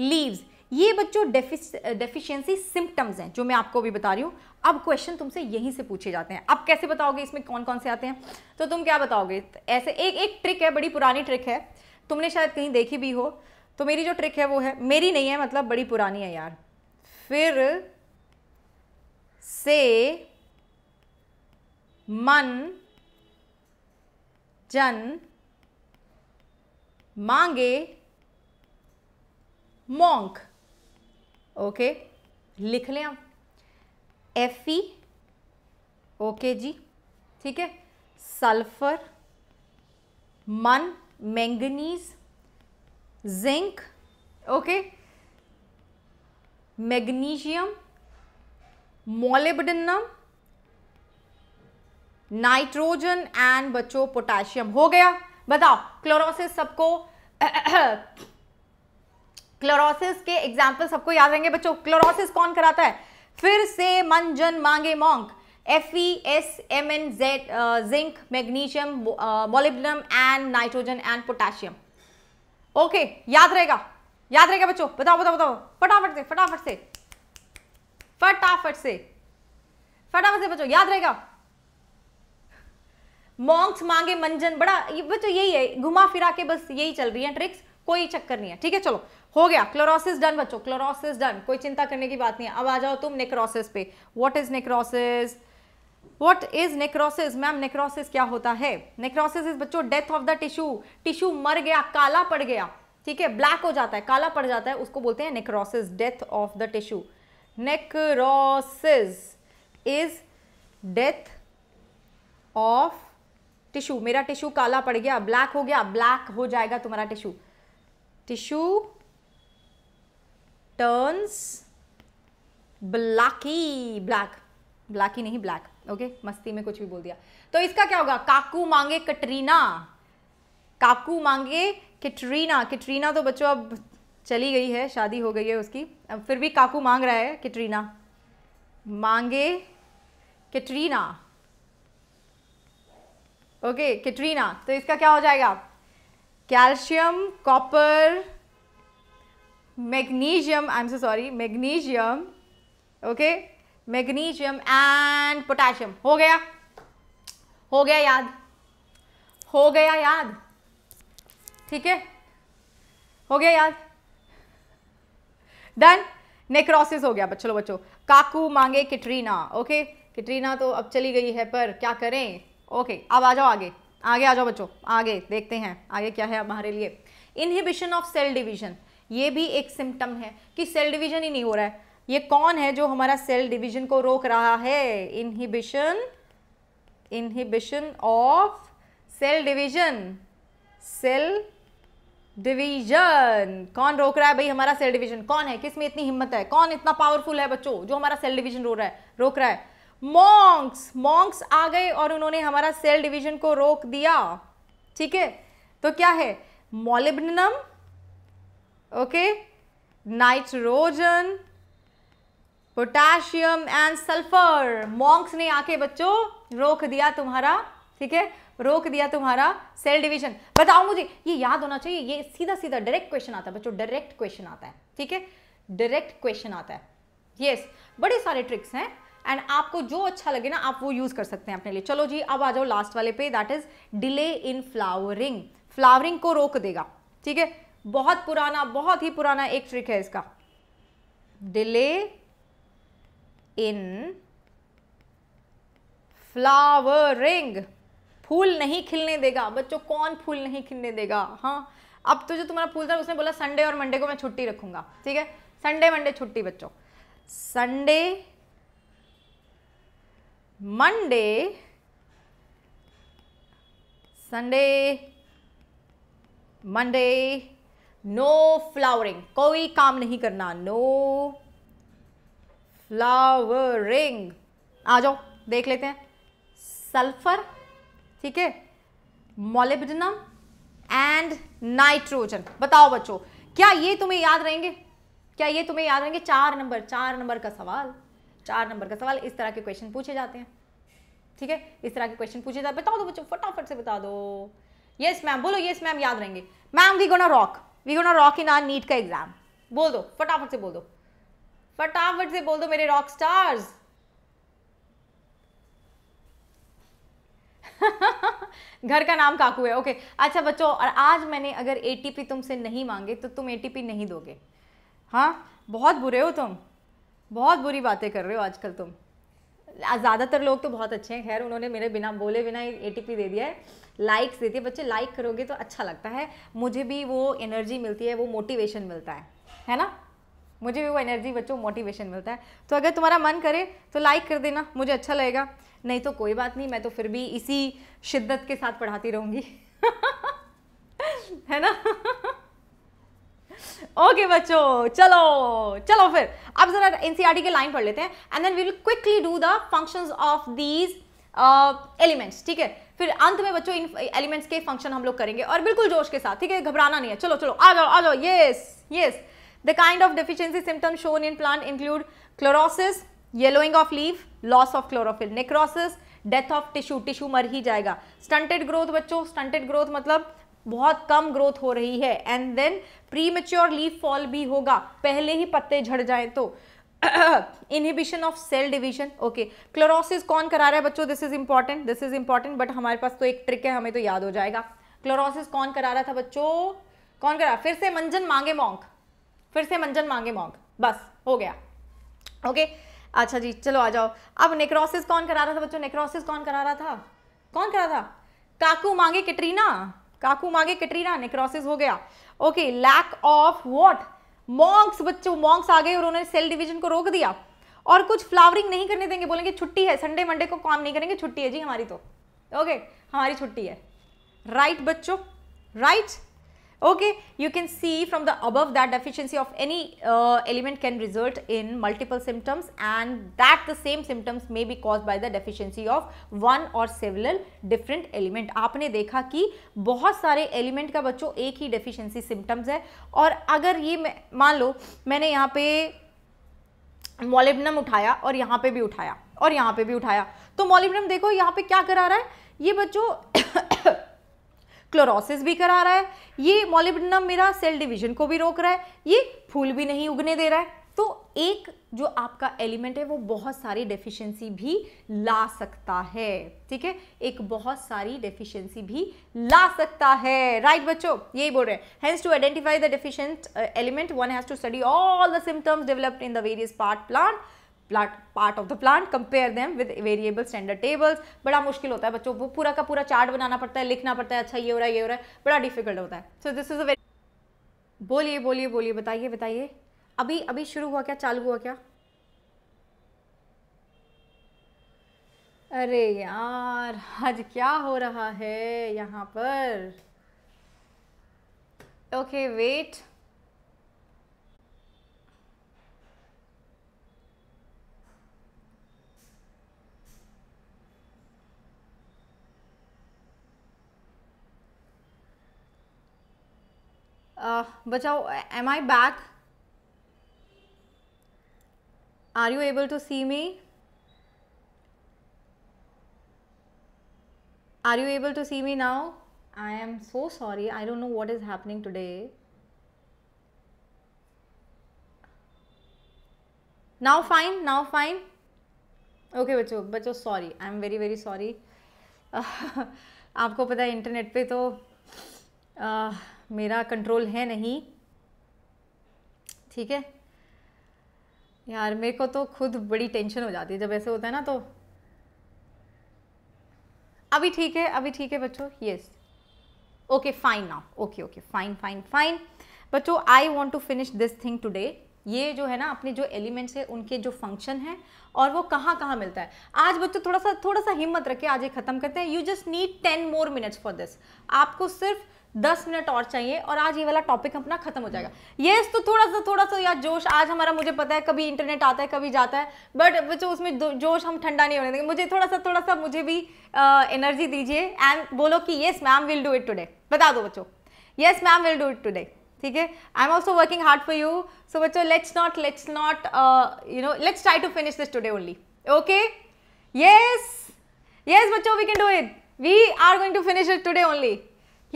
leaves ये बच्चों डेफिशिएंसी सिम्टम्स हैं जो मैं आपको अभी बता रही हूँ अब क्वेश्चन तुमसे यहीं से पूछे जाते हैं अब कैसे बताओगे इसमें कौन कौन से आते हैं तो तुम क्या बताओगे ऐसे एक एक ट्रिक है बड़ी पुरानी ट्रिक है तुमने शायद कहीं देखी भी हो तो मेरी जो ट्रिक है वो है मेरी नहीं है मतलब बड़ी पुरानी है यार फिर से मन जन मांगे मोंक ओके लिख लें आप एफ ई ओके जी ठीक है सल्फर मन manganese zinc okay magnesium molybdenum nitrogen and बच्चों पोटेशियम हो गया बताओ क्लोरोसिस सबको क्लोरोसिस के एग्जाम्पल सबको याद रहेंगे बच्चों क्लोरोसिस कौन कराता है फिर से मन जन मांगे monk F E S M N Z zinc magnesium molybdenum and nitrogen and potassium okay याद रहेगा याद रहेगा बच्चों बताओ बताओ बताओ फटाफट से फटाफट से फटाफट से फटाफट से बच्चों याद रहेगा मॉन्क्स मांगे मंजन बड़ा ये बच्चों यही है घुमा फिरा के बस यही चल रही है ट्रिक्स कोई चक्कर नहीं है ठीक है चलो हो गया क्लोरोसिस डन बच्चों क्लोरोसिस डन कोई चिंता करने की बात नहीं है अब आ जाओ तुम नेक्रोसिस पे what is necrosis what is necrosis ma'am necrosis क्या होता है नेक्रोसिस इज बच्चों death of the tissue tissue मर गया काला पड़ गया ठीक है ब्लैक हो जाता है काला पड़ जाता है उसको बोलते हैं necrosis death of the tissue necrosis is death of tissue मेरा टिश्यू काला पड़ गया ब्लैक हो गया ब्लैक हो जाएगा तुम्हारा tissue tissue turns blacky black blacky नहीं ब्लैक ओके मस्ती में कुछ भी बोल दिया तो इसका क्या होगा काकू मांगे कटरीना काकू मांगे किटरीना किटरीना तो बच्चों अब चली गई है शादी हो गई है उसकी अब फिर भी काकू मांग रहा है किटरीना मांगे किटरीना ओके किटरीना तो इसका क्या हो जाएगा calcium copper I am so sorry magnesium okay magnesium and potassium हो गया हो गया याद हो गया याद ठीक है हो गया याद डन नेक्रोसिस हो गया चलो बच्चों काकू मांगे किटरीना ओके किटरीना तो अब चली गई है पर क्या करें ओके अब आ जाओ आगे आगे आ जाओ बच्चों आगे देखते हैं आगे क्या है हमारे लिए इनहिबिशन ऑफ सेल डिवीजन ये भी एक सिम्टम है कि सेल डिवीजन ही नहीं हो रहा है ये कौन है जो हमारा सेल डिवीजन को रोक रहा है inhibition inhibition of cell division cell division कौन रोक रहा है भाई हमारा सेल डिवीजन कौन है किस में इतनी हिम्मत है कौन इतना पावरफुल है बच्चों जो हमारा सेल डिवीजन रो रहा है रोक रहा है मॉन्क्स मॉन्क्स आ गए और उन्होंने हमारा सेल डिवीजन को रोक दिया ठीक है तो क्या है molybdenum okay nitrogen potassium and sulphur monks ने आके बच्चों रोक दिया तुम्हारा ठीक है रोक दिया तुम्हारा सेल डिवीजन बताओ मुझे ये याद होना चाहिए ये सीधा सीधा डायरेक्ट क्वेश्चन आता है बच्चों डायरेक्ट क्वेश्चन आता है ठीक है डायरेक्ट क्वेश्चन आता है यस yes, बड़े सारे ट्रिक्स हैं एंड आपको जो अच्छा लगे ना आप वो यूज़ कर सकते हैं अपने लिए चलो जी अब आ जाओ लास्ट वाले पे that is delay in flowering flowering को रोक देगा ठीक है बहुत पुराना बहुत ही पुराना एक ट्रिक है इसका डिले इन फ्लावरिंग फूल नहीं खिलने देगा बच्चों कौन फूल नहीं खिलने देगा हाँ अब तो जो तुम्हारा फूल था उसने बोला संडे और मंडे को मैं छुट्टी रखूंगा ठीक है संडे मंडे छुट्टी बच्चों Sunday Monday, Sunday, Monday, no flowering. कोई काम नहीं करना no flowering. आ जाओ देख लेते हैं सल्फर ठीक है मोलिब्डनम एंड नाइट्रोजन बताओ बच्चों क्या ये तुम्हें याद रहेंगे क्या ये तुम्हें याद रहेंगे चार नंबर चार नंबर का सवाल चार नंबर का सवाल इस तरह के क्वेश्चन पूछे जाते हैं ठीक है इस तरह के क्वेश्चन पूछे जाते बताओ दो तो बच्चों फटाफट से बता दो यस मैम बोलो यस मैम याद रहेंगे ma'am we gonna rock we gonna rock in our NEET का एग्जाम बोल दो फटाफट से बोल दो फटाफट से बोल दो मेरे रॉक स्टार्स [laughs] घर का नाम काकू है ओके अच्छा बच्चों और आज मैंने अगर एटीपी तुमसे नहीं मांगे तो तुम एटीपी नहीं दोगे हाँ बहुत बुरे हो तुम बहुत बुरी बातें कर रहे हो आजकल तुम ज़्यादातर लोग तो बहुत अच्छे हैं खैर उन्होंने मेरे बिना बोले बिना ए टी दे दिया है लाइक्स देती है बच्चे लाइक करोगे तो अच्छा लगता है मुझे भी वो एनर्जी मिलती है वो मोटिवेशन मिलता है है ना मुझे भी वो एनर्जी बच्चों मोटिवेशन मिलता है तो अगर तुम्हारा मन करे तो लाइक कर देना मुझे अच्छा लगेगा नहीं तो कोई बात नहीं मैं तो फिर भी इसी शिद्दत के साथ पढ़ाती रहूँगी [laughs] है ना ओके बच्चों चलो चलो फिर अब जरा एनसीईआरटी e के लाइन पढ़ लेते हैं and then we will quickly do the functions of these elements ठीक है फिर अंत में बच्चों इन एलिमेंट्स के फंक्शन हम लोग करेंगे और बिल्कुल जोश के साथ ठीक है घबराना नहीं है चलो चलो आ जाओ आ जाओ yes yes the kind of deficiency symptom shown in plant include chlorosis yellowing of leave loss of chlorophyll necrosis death of tissue tissue मर ही जाएगा स्टंटेड ग्रोथ बच्चों स्टंटेड ग्रोथ मतलब बहुत कम ग्रोथ हो रही है and then premature leaf fall भी होगा पहले ही पत्ते झड़ जाए तो inhibition of cell division okay chlorosis कौन करा रहा है बच्चों this is important this is important but हमारे पास तो एक ट्रिक है हमें तो याद हो जाएगा क्लोरोसिस कौन करा रहा था बच्चों कौन करा फिर से मंजन मांगे मोंक फिर से मंजन मांगे मोंक बस हो गया ओके okay? अच्छा जी चलो आ जाओ अब नेक्रोसिस कौन करा रहा था बच्चों नेक्रोसिस कौन करा रहा था कौन करा था काकू मांगे कटरीना काकू मांगे कटरीना नेक्रोसिस हो गया okay lack of what monks बच्चों मॉन्क्स आ गए और उन्होंने सेल डिविजन को रोक दिया और कुछ फ्लावरिंग नहीं करने देंगे बोलेंगे छुट्टी है संडे मंडे को काम नहीं करेंगे छुट्टी है जी हमारी तो ओके हमारी छुट्टी है राइट right, बच्चों right right? Okay, you can see from the above that deficiency of any uh, element can result in multiple symptoms and that the same symptoms may be caused by the deficiency of one or several different element. aapne dekha ki bahut sare element ka bachcho ek hi deficiency symptoms hai aur agar ye maan lo maine yahan pe molybdenum उठाया और यहाँ पे भी उठाया और यहाँ पे भी उठाया तो मोलिब्नम देखो यहाँ पे क्या करा रहा है ये बच्चों क्लोरोसिस भी करा रहा है ये मॉलिब्डनम मेरा सेल डिवीजन को भी रोक रहा है ये फूल भी नहीं उगने दे रहा है तो एक जो आपका एलिमेंट है वो बहुत सारी डेफिशिएंसी भी ला सकता है ठीक है एक बहुत सारी डेफिशिएंसी भी ला सकता है राइट right, बच्चों यही बोल रहे हैं hence to identify the deficient element one has to study all the symptoms developed in the various part plant part of the plant compare them with variable standard tables बड़ा मुश्किल होता है बच्चों वो पूरा का पूरा चार्ट बनाना पड़ता है लिखना पड़ता है अच्छा ये हो रहा है ये हो रहा है बड़ा डिफिकल्ट होता है so this is a very बोलिए बोलिए बोलिए बताइए बताइए अभी अभी शुरू हुआ क्या चालू हुआ क्या अरे यार आज क्या हो रहा है यहाँ पर ओके okay, वेट Uh, बचाओ am I back are you able to see me are you able to see me now I am so sorry I don't know what is happening today now fine now fine okay बच्चो बच्चो sorry I am very very sorry आपको पता है internet पे तो uh, मेरा control है नहीं ठीक है यार मेरे को तो खुद बड़ी टेंशन हो जाती है जब ऐसे होता है ना तो अभी ठीक है अभी ठीक है बच्चों yes okay fine now okay okay fine fine fine बच्चों I want to finish this thing today ये जो है ना अपने जो एलिमेंट्स है उनके जो फंक्शन है और वो कहाँ कहाँ मिलता है आज बच्चों थोड़ा सा थोड़ा सा हिम्मत रखे आज ये ख़त्म करते हैं you just need ten more minutes for this आपको सिर्फ दस मिनट और चाहिए और आज ये वाला टॉपिक अपना खत्म हो जाएगा ये yes, तो थोड़ा सा थोड़ा सा यार जोश आज हमारा मुझे पता है कभी इंटरनेट आता है कभी जाता है बट बच्चों उसमें जोश हम ठंडा नहीं होने देंगे मुझे थोड़ा सा थोड़ा सा मुझे भी एनर्जी दीजिए एंड बोलो कि yes ma'am will do it today बता दो बच्चों yes ma'am will do it today ठीक है I am also working hard for you so बच्चो let's not let's not you know let's try to finish this today only okay yes yes बच्चो we can do it we are going to finish it today only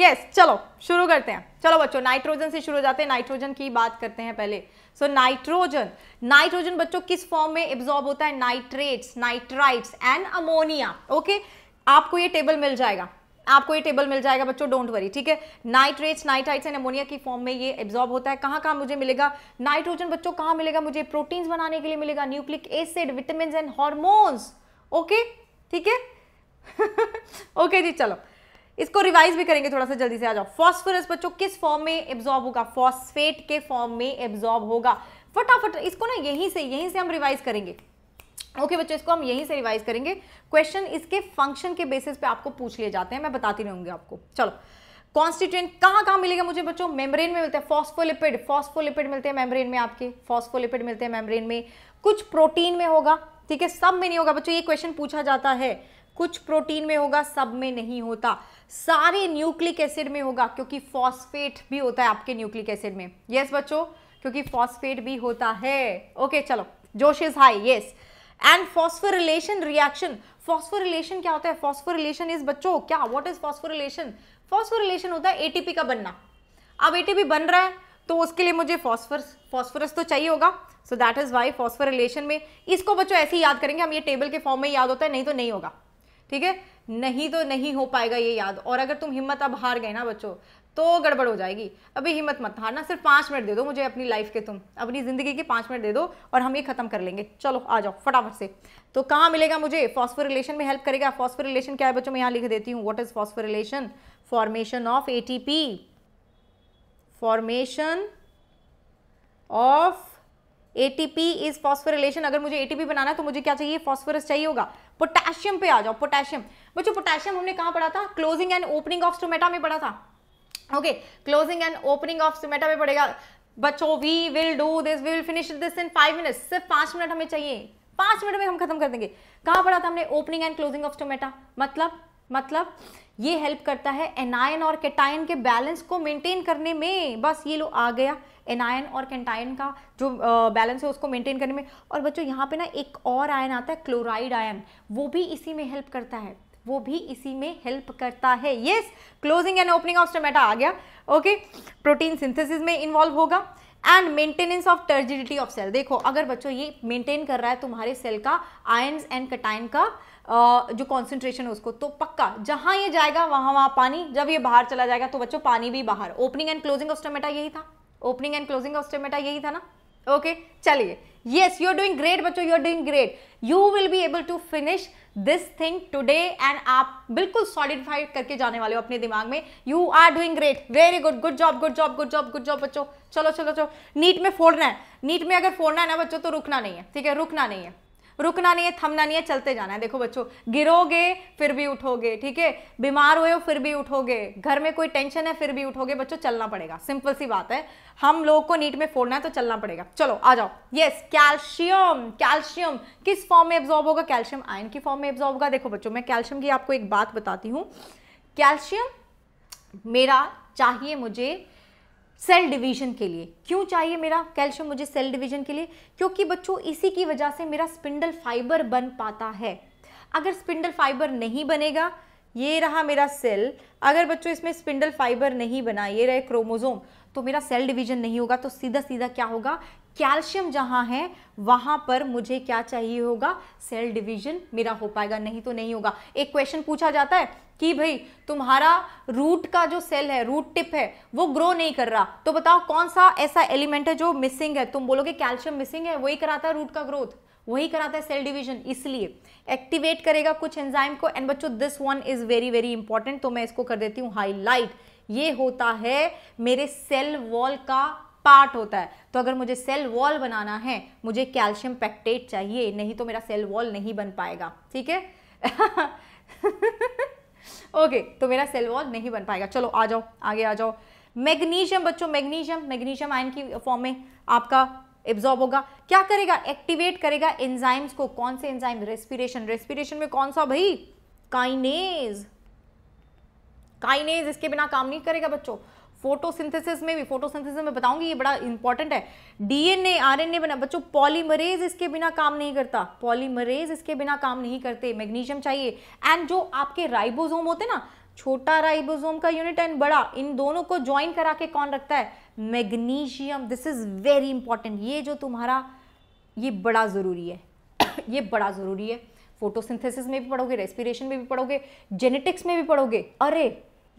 yes yes, चलो शुरू करते हैं चलो बच्चों nitrogen से शुरू हो जाते हैं नाइट्रोजन की बात करते हैं पहले सो नाइट्रोजन नाइट्रोजन बच्चों किस फॉर्म में एब्जॉर्ब होता है nitrates nitrites and ammonia okay आपको ये टेबल मिल जाएगा आपको ये टेबल मिल जाएगा बच्चों डोंट वरी ठीक है नाइट्रेट्स नाइट्राइट्स एंड अमोनिया की फॉर्म में ये एब्जॉर्ब होता है कहाँ कहाँ मुझे मिलेगा नाइट्रोजन बच्चों कहाँ मिलेगा मुझे प्रोटीन्स बनाने के लिए मिलेगा nucleic acid vitamin and hormones okay ठीक है ओके [laughs] जी चलो इसको रिवाइज भी करेंगे थोड़ा सा जल्दी से आ जाओ फॉस्फोरस बच्चों किस फॉर्म में एब्जॉर्ब होगा फॉस्फेट के फॉर्म में एब्जॉर्ब होगा फटाफट इसको ना यहीं से यहीं से हम रिवाइज करेंगे ओके okay, बच्चों इसको हम यहीं से रिवाइज करेंगे क्वेश्चन इसके फंक्शन के बेसिस पे आपको पूछ लिए जाते हैं मैं बताती रहूंगी आपको चलो कॉन्स्टिट्यूएंट कहां कहां मिलेगा मुझे बच्चों मेम्ब्रेन में मिलते हैं फॉस्फोलिपिड फॉस्फोलिपिड मिलते हैं मेम्ब्रेन में आपके फॉस्फोलिपिड मिलते हैं मेम्ब्रेन में कुछ प्रोटीन में होगा ठीक है सब में नहीं होगा बच्चों ये क्वेश्चन पूछा जाता है कुछ प्रोटीन में होगा सब में नहीं होता सारे न्यूक्लिक एसिड में होगा क्योंकि फॉस्फेट भी होता है आपके न्यूक्लिक एसिड में यस yes, बच्चों क्योंकि फॉस्फेट भी होता है ओके okay, चलो जोश is high yes and phosphorylation reaction phosphorylation क्या होता है फॉस्फोरिलेशन इज बच्चों क्या वॉट इज फॉस्फोरिलेशन फॉस्फोरिलेशन होता है एटीपी का बनना अब एटीपी बन रहा है तो उसके लिए मुझे फॉस्फरस फॉस्फोरस तो चाहिए होगा so that is why phosphorylation में इसको बच्चों ऐसे ही याद करेंगे हम ये टेबल के फॉर्म में याद होता है नहीं तो नहीं होगा ठीक है नहीं तो नहीं हो पाएगा ये याद और अगर तुम हिम्मत अब हार गए ना बच्चों तो गड़बड़ हो जाएगी अभी हिम्मत मत हारना सिर्फ पांच मिनट दे दो मुझे अपनी लाइफ के तुम अपनी ज़िंदगी के पांच मिनट दे दो और हम ये ख़त्म कर लेंगे चलो आ जाओ फटाफट से तो कहाँ मिलेगा मुझे रिलेशन में हेल्प करेगा रिलेशन क्या है बच्चों मैं यहाँ लिख देती हूँ what is relation formation of A formation of A T P is phosphorylation अगर मुझे ए पी बनाना है तो मुझे क्या चाहिए फॉस्फोरस चाहिए होगा पोटेशियम पे आ जाओ पोटेशियम बच्चों पोटेशियम हमने कहाँ पढ़ा था closing and opening of stomata में पढ़ा था okay closing and opening of stomata में पड़ेगा बच्चों we will do this we will finish this in five minutes सिर्फ पांच मिनट हमें चाहिए पांच मिनट में हम खत्म कर देंगे कहाँ पढ़ा था हमने opening and closing of stomata मतलब मतलब ये हेल्प करता है एनायन और कैटायन के बैलेंस को मेंटेन करने में बस ये लो आ गया एनायन और कैंटायन का जो बैलेंस है उसको मेंटेन करने में और बच्चों यहाँ पे ना एक और आयन आता है क्लोराइड आयन वो भी इसी में हेल्प करता है वो भी इसी में हेल्प करता है ये closing and opening of stomata आ गया ओके प्रोटीन सिंथेसिस में इन्वॉल्व होगा and maintenance of turgidity of cell देखो अगर बच्चों ये मेंटेन कर रहा है तुम्हारे सेल का आयन एंड कटाइन का जो कॉन्सेंट्रेशन है उसको तो पक्का जहां ये जाएगा वहां वहां पानी जब ये बाहर चला जाएगा तो बच्चों पानी भी बाहर opening and closing of stomata यही था opening and closing of stomata यही था ना ओके चलिए yes you are doing great बच्चों you are doing great you will be able to finish this thing today and आप बिल्कुल सॉलिडिफाई करके जाने वाले हो अपने दिमाग में you are doing great very good good job good job good job good job बच्चों चलो चलो चलो नीट में फोड़ना है नीट में अगर फोड़ना है ना बच्चों तो रुकना नहीं है ठीक है रुकना नहीं है रुकना नहीं है थमना नहीं है चलते जाना है देखो बच्चों गिरोगे फिर भी उठोगे ठीक है बीमार हुए हो फिर भी उठोगे घर में कोई टेंशन है फिर भी उठोगे बच्चों चलना पड़ेगा सिंपल सी बात है हम लोग को नीट में फोड़ना है तो चलना पड़ेगा चलो आ जाओ यस कैल्शियम कैल्शियम किस फॉर्म में एब्जॉर्ब होगा कैल्शियम आयन की फॉर्म में एब्जॉर्ब होगा देखो बच्चों मैं कैल्शियम की आपको एक बात बताती हूँ कैल्शियम मेरा चाहिए मुझे सेल डिवीजन के लिए क्यों चाहिए मेरा कैल्शियम मुझे सेल डिवीजन के लिए क्योंकि बच्चों इसी की वजह से मेरा स्पिंडल फाइबर बन पाता है अगर स्पिंडल फाइबर नहीं बनेगा ये रहा मेरा सेल अगर बच्चों इसमें स्पिंडल फाइबर नहीं बना ये रहे क्रोमोजोम तो मेरा सेल डिवीजन नहीं होगा तो सीधा सीधा क्या होगा कैल्शियम जहाँ है वहाँ पर मुझे क्या चाहिए होगा सेल डिवीजन मेरा हो पाएगा नहीं तो नहीं होगा एक क्वेश्चन पूछा जाता है कि भाई तुम्हारा रूट का जो सेल है रूट टिप है वो ग्रो नहीं कर रहा तो बताओ कौन सा ऐसा एलिमेंट है जो मिसिंग है तुम बोलोगे कैल्शियम मिसिंग है वही कराता है रूट का ग्रोथ वही कराता है सेल डिवीजन इसलिए एक्टिवेट करेगा कुछ एंजाइम को एंड बच्चों this one is very very important तो मैं इसको कर देती हूँ हाईलाइट ये होता है मेरे सेल वॉल का पार्ट होता है तो अगर मुझे सेल वॉल बनाना है मुझे कैल्शियम पैक्टेट चाहिए नहीं तो मेरा सेल वॉल नहीं बन पाएगा ठीक है ओके [laughs] तो मेरा सेल वॉल नहीं बन पाएगा चलो आ जाओ आगे आ जाओ मैग्नीशियम बच्चों मैग्नीशियम मैग्नीशियम आयन की फॉर्म में आपका एब्जॉर्ब होगा क्या करेगा एक्टिवेट करेगा एंजाइम्स को कौन से एंजाइम रेस्पिरेशन रेस्पिरेशन में कौन सा भाई काइनेज काइनेज इसके बिना काम नहीं करेगा बच्चों फोटोसिंथेसिस में भी फोटोसिंथेसिस में बताऊंगी ये बड़ा इंपॉर्टेंट है डीएनए आरएनए बना बच्चों पॉलीमरेज इसके बिना काम नहीं करता पॉलीमरेज इसके बिना काम नहीं करते मैग्नीशियम चाहिए एंड जो आपके राइबोजोम होते ना छोटा राइबोसोम का यूनिट एंड बड़ा इन दोनों को ज्वाइन करा के कौन रखता है magnesium this is very important ये जो तुम्हारा ये बड़ा ज़रूरी है [coughs] ये बड़ा ज़रूरी है फोटोसिंथेसिस में भी पढ़ोगे रेस्पिरेशन में भी पढ़ोगे जेनेटिक्स में भी पढ़ोगे अरे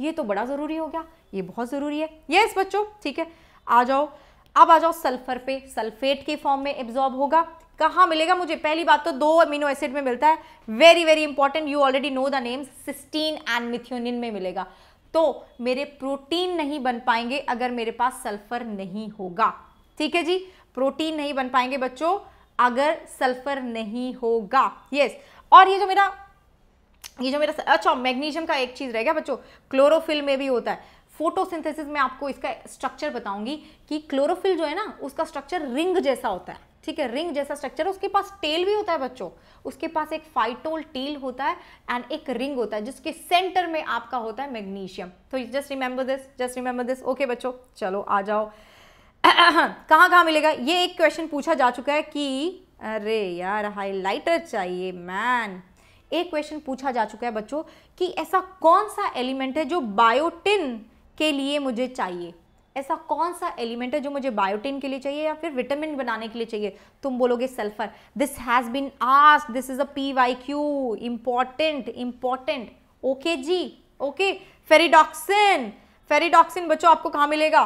ये तो बड़ा ज़रूरी हो गया ये बहुत ज़रूरी है ये yes, बच्चों ठीक है आ जाओ अब आ जाओ सल्फर पे सल्फेट के फॉर्म में एब्जॉर्ब होगा कहाँ मिलेगा मुझे पहली बात तो दो अमीनो एसिड में मिलता है very very important you already know the name cysteine and methionine में मिलेगा तो मेरे प्रोटीन नहीं बन पाएंगे अगर मेरे पास सल्फर नहीं होगा ठीक है जी प्रोटीन नहीं बन पाएंगे बच्चों अगर सल्फर नहीं होगा यस yes. और ये जो मेरा ये जो मेरा अच्छा मैग्नीशियम का एक चीज़ रह गया बच्चों क्लोरोफिल में भी होता है फोटोसिंथेसिस में आपको इसका स्ट्रक्चर बताऊंगी कि क्लोरोफिल जो है ना उसका स्ट्रक्चर रिंग जैसा होता है ठीक है रिंग जैसा स्ट्रक्चर उसके पास टेल भी होता है बच्चों उसके पास एक फाइटोल टेल होता है एंड एक रिंग होता है जिसके सेंटर में आपका होता है मैग्नीशियम तो just remember this just remember this okay बच्चों चलो आ जाओ [coughs] कहाँ कहाँ मिलेगा ये एक क्वेश्चन पूछा जा चुका है कि अरे यार हाई चाहिए मैन एक क्वेश्चन पूछा जा चुका है बच्चों कि ऐसा कौन सा एलिमेंट है जो बायोटिन के लिए मुझे चाहिए ऐसा कौन सा एलिमेंट है जो मुझे बायोटिन के लिए चाहिए या फिर विटामिन बनाने के लिए चाहिए तुम बोलोगे सल्फर दिस हैज़ बीन आस this is a P Y Q important important okay जी ओके फेरिडॉक्सिन फेरिडॉक्सिन बच्चों आपको कहां मिलेगा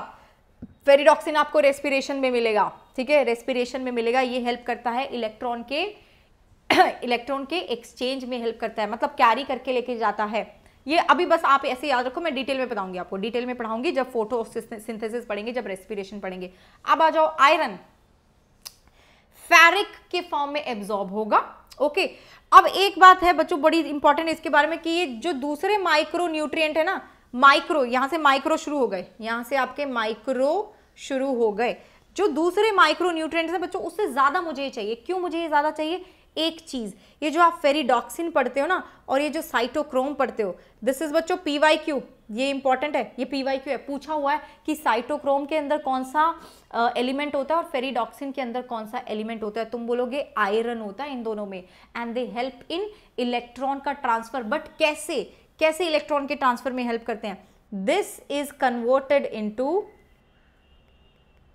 फेरिडॉक्सिन आपको रेस्पिरेशन में मिलेगा ठीक है रेस्पिरेशन में मिलेगा ये हेल्प करता है इलेक्ट्रॉन के [coughs] इलेक्ट्रॉन के एक्सचेंज में हेल्प करता है मतलब कैरी करके लेके जाता है ये अभी बस आप ऐसे याद रखो मैं डिटेल में बताऊंगी आपको डिटेल में पढ़ाऊंगी जब फोटो सिंथेसिस पढ़ेंगे जब रेस्पिरेशन पढ़ेंगे अब आ जाओ आयरन फैरिक के फॉर्म में एब्जॉर्ब होगा ओके अब एक बात है बच्चों बड़ी इंपॉर्टेंट इसके बारे में कि ये जो दूसरे माइक्रो न्यूट्रिय है ना माइक्रो यहाँ से माइक्रो शुरू हो गए यहां से आपके माइक्रो शुरू हो गए जो दूसरे माइक्रो न्यूट्रिय बच्चों उससे ज़्यादा मुझे ये चाहिए क्यों मुझे ये ज़्यादा चाहिए एक चीज़ ये जो आप फेरीडॉक्सिन पढ़ते हो ना और ये जो साइटोक्रोम पढ़ते हो दिस इज़ बच्चों पीवाई क्यू ये इंपॉर्टेंट है ये पीवाई क्यू है पूछा हुआ है कि साइटोक्रोम के अंदर कौन सा एलिमेंट होता है और फेरीडॉक्सिन के अंदर कौन सा एलिमेंट होता है तुम बोलोगे आयरन होता है इन दोनों में and they help in electron का ट्रांसफर बट कैसे कैसे इलेक्ट्रॉन के ट्रांसफर में हेल्प करते हैं this is converted to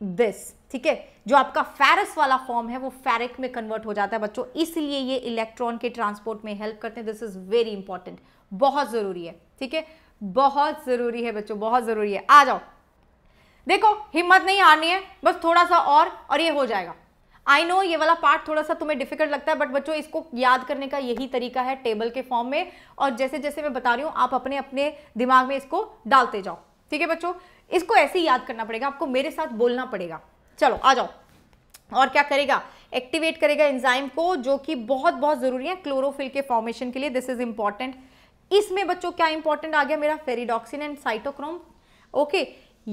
this ठीक है जो आपका फेरस वाला फॉर्म है वो फेरिक में कन्वर्ट हो जाता है बच्चों इसलिए ये इलेक्ट्रॉन के ट्रांसपोर्ट में हेल्प करते हैं दिस इज वेरी इंपॉर्टेंट बहुत ज़रूरी है ठीक है बहुत ज़रूरी है बच्चों बहुत ज़रूरी है आ जाओ देखो हिम्मत नहीं हारनी है बस थोड़ा सा और और ये हो जाएगा आई नो ये वाला पार्ट थोड़ा सा तुम्हें डिफिकल्ट लगता है बट बच्चों इसको याद करने का यही तरीका है टेबल के फॉर्म में और जैसे जैसे मैं बता रही हूँ आप अपने अपने दिमाग में इसको डालते जाओ ठीक है बच्चों इसको ऐसे ही याद करना पड़ेगा आपको मेरे साथ बोलना पड़ेगा चलो आ जाओ और क्या करेगा एक्टिवेट करेगा एंजाइम को जो कि बहुत बहुत ज़रूरी है क्लोरोफिल के फॉर्मेशन के लिए दिस इज इंपॉर्टेंट इसमें बच्चों क्या इंपॉर्टेंट आ गया मेरा फेरिडॉक्सिन एंड साइटोक्रोम ओके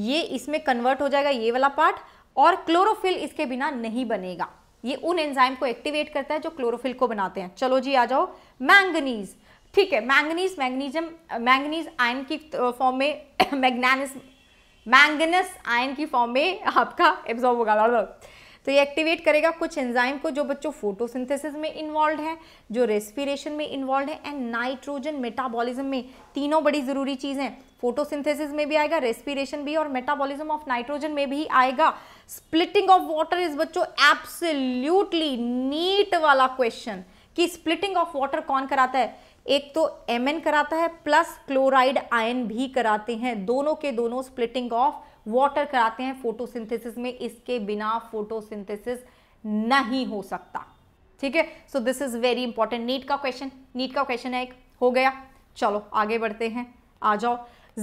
ये इसमें कन्वर्ट हो जाएगा ये वाला पार्ट और क्लोरोफिल इसके बिना नहीं बनेगा ये उन एंजाइम को एक्टिवेट करता है जो क्लोरोफिल को बनाते हैं चलो जी आ जाओ मैंगनीज ठीक है मैंगनीज मैग्नीजियम मैंगनीज आयन की फॉर्म में [coughs] मैग्नानिज मैंगनस आयन की फॉर्म में आपका एब्जॉर्व होगा तो ये एक्टिवेट करेगा कुछ एंजाइम को जो बच्चों फोटोसिंथेसिस में इन्वॉल्व है जो रेस्पिरेशन में इन्वॉल्व है एंड नाइट्रोजन मेटाबॉलिज्म में तीनों बड़ी ज़रूरी चीज़ें फोटोसिंथेसिस में भी आएगा रेस्पिरेशन भी और मेटाबॉलिज्म ऑफ नाइट्रोजन में भी आएगा स्प्लिटिंग ऑफ वाटर इज बच्चों एब्सल्यूटली नीट वाला क्वेश्चन कि स्प्लिटिंग ऑफ वाटर कौन कराता है एक तो एम कराता है प्लस क्लोराइड आयन भी कराते हैं दोनों के दोनों स्प्लिटिंग ऑफ वाटर कराते हैं फोटोसिंथेसिस में इसके बिना फोटोसिंथेसिस नहीं हो सकता ठीक है so this is very important NEET का क्वेश्चन नीट का क्वेश्चन है एक हो गया चलो आगे बढ़ते हैं आ जाओ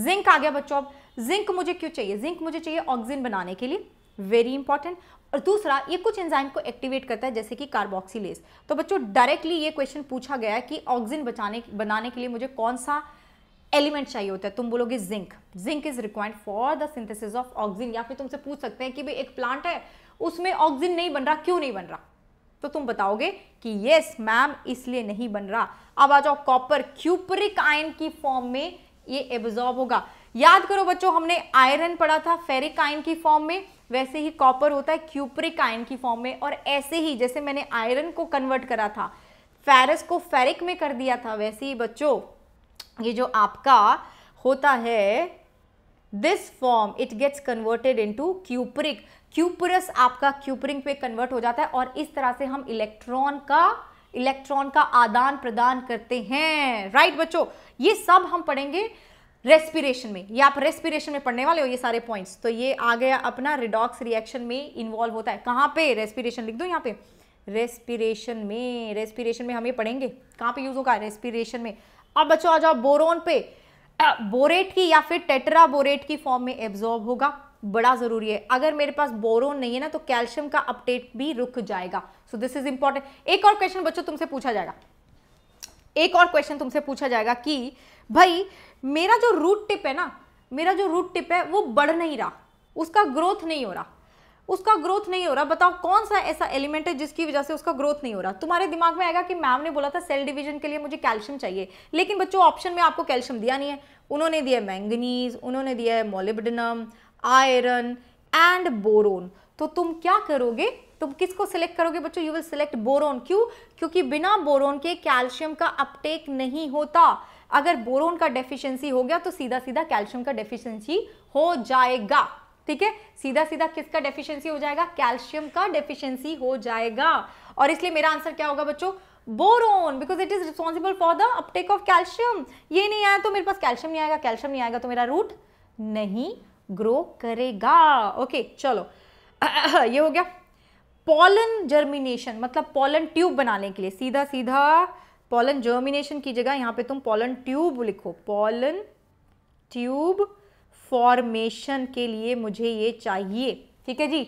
जिंक आ गया बच्चों अब जिंक मुझे क्यों चाहिए जिंक मुझे चाहिए ऑक्सीजन बनाने के लिए वेरी इंपॉर्टेंट और दूसरा ये कुछ एंजाइम को एक्टिवेट करता है जैसे कि कार्बोक्सीलेस तो बच्चों डायरेक्टली ये क्वेश्चन पूछा गया है कि ऑक्सीजन बचाने बनाने के लिए मुझे कौन सा एलिमेंट चाहिए होता है तुम बोलोगे zinc zinc is required for the synthesis of oxygen या फिर तुमसे पूछ सकते हैं कि भाई एक प्लांट है उसमें ऑक्सीजन नहीं बन रहा क्यों नहीं बन रहा तो तुम बताओगे कि यस मैम इसलिए नहीं बन रहा अब आ जाओ कॉपर क्यूपरिक आयन की फॉर्म में ये एब्जॉर्ब होगा याद करो बच्चों हमने आयरन पढ़ा था फेरिक आयन की फॉर्म में वैसे ही कॉपर होता है क्यूपरिक आयन की फॉर्म में और ऐसे ही जैसे मैंने आयरन को कन्वर्ट करा था फेरस को फेरिक में कर दिया था वैसे ही बच्चों ये जो आपका होता है this form it gets converted into cupric cuprous आपका क्यूपरिंग पे कन्वर्ट हो जाता है और इस तरह से हम इलेक्ट्रॉन का इलेक्ट्रॉन का आदान प्रदान करते हैं राइट बच्चों ये सब हम पढ़ेंगे रेस्पिरेशन में या आप रेस्पिरेशन में पढ़ने वाले हो ये सारे पॉइंट्स तो ये आ गया अपना रिडॉक्स रिएक्शन में इन्वॉल्व होता है कहाँ पे रेस्पिरेशन लिख दो यहाँ पे रेस्पिरेशन में रेस्पिरेशन में हम ये पढ़ेंगे कहाँ पे यूज़ होगा रेस्पिरेशन में अब बच्चों आ जाओ बोरोन पे बोरेट की या फिर टेट्रा बोरेट की फॉर्म में एब्जॉर्ब होगा बड़ा ज़रूरी है अगर मेरे पास बोरोन नहीं है ना तो कैल्शियम का अपडेट भी रुक जाएगा सो दिस इज इंपॉर्टेंट एक और क्वेश्चन बच्चों तुमसे पूछा जाएगा एक और क्वेश्चन तुमसे पूछा जाएगा कि भाई मेरा जो रूट टिप है ना मेरा जो रूट टिप है वो बढ़ नहीं रहा उसका ग्रोथ नहीं हो रहा उसका ग्रोथ नहीं हो रहा बताओ कौन सा ऐसा एलिमेंट है जिसकी वजह से उसका ग्रोथ नहीं हो रहा तुम्हारे दिमाग में आएगा कि मैम ने बोला था सेल डिवीजन के लिए मुझे कैल्शियम चाहिए लेकिन बच्चों ऑप्शन में आपको कैल्शियम दिया नहीं है उन्होंने दिया मैंगनीज उन्होंने दिया है मोलिबडनम आयरन एंड बोरोन तो तुम क्या करोगे तुम किसको सिलेक्ट करोगे बच्चों यू विल सिलेक्ट बोरोन क्यों क्योंकि बिना बोरोन के कैल्शियम का अपटेक नहीं होता अगर बोरोन का डेफिशिएंसी हो गया तो सीधा सीधा कैल्शियम का डेफिशिएंसी हो जाएगा ठीक है सीधा सीधा किसका डेफिशिएंसी हो जाएगा कैल्शियम का डेफिशिएंसी हो जाएगा और इसलिए मेरा आंसर क्या होगा बच्चों boron because it is responsible for the uptake of calcium ये नहीं आया तो मेरे पास कैल्शियम नहीं आएगा कैल्शियम नहीं आएगा तो मेरा रूट नहीं ग्रो करेगा ओके चलो [coughs] ये हो गया पॉलन जर्मिनेशन मतलब पॉलन ट्यूब बनाने के लिए सीधा सीधा पॉलन जर्मिनेशन की जगह यहां पे तुम पॉलन ट्यूब लिखो पॉलन ट्यूब फॉर्मेशन के लिए मुझे ये चाहिए ठीक है जी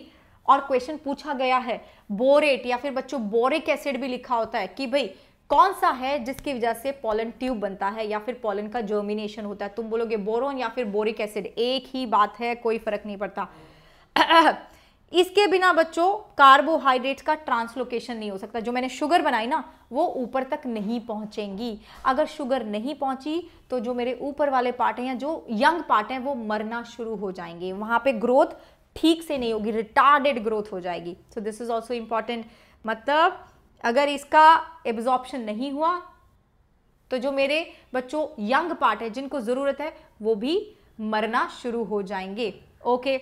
और क्वेश्चन पूछा गया है बोरेट या फिर बच्चों बोरिक एसिड भी लिखा होता है कि भाई कौन सा है जिसकी वजह से पोलन ट्यूब बनता है या फिर पोलन का जर्मिनेशन होता है तुम बोलोगे बोरोन या फिर बोरिक एसिड एक ही बात है कोई फर्क नहीं पड़ता [clears throat] इसके बिना बच्चों कार्बोहाइड्रेट का ट्रांसलोकेशन नहीं हो सकता जो मैंने शुगर बनाई ना वो ऊपर तक नहीं पहुंचेंगी अगर शुगर नहीं पहुंची तो जो मेरे ऊपर वाले पार्ट हैं या जो यंग पार्ट हैं वो मरना शुरू हो जाएंगे वहां पे ग्रोथ ठीक से नहीं होगी रिटार्डेड ग्रोथ हो जाएगी so this is also important मतलब अगर इसका एब्जॉर्प्शन नहीं हुआ तो जो मेरे बच्चों यंग पार्ट है जिनको ज़रूरत है वो भी मरना शुरू हो जाएंगे ओके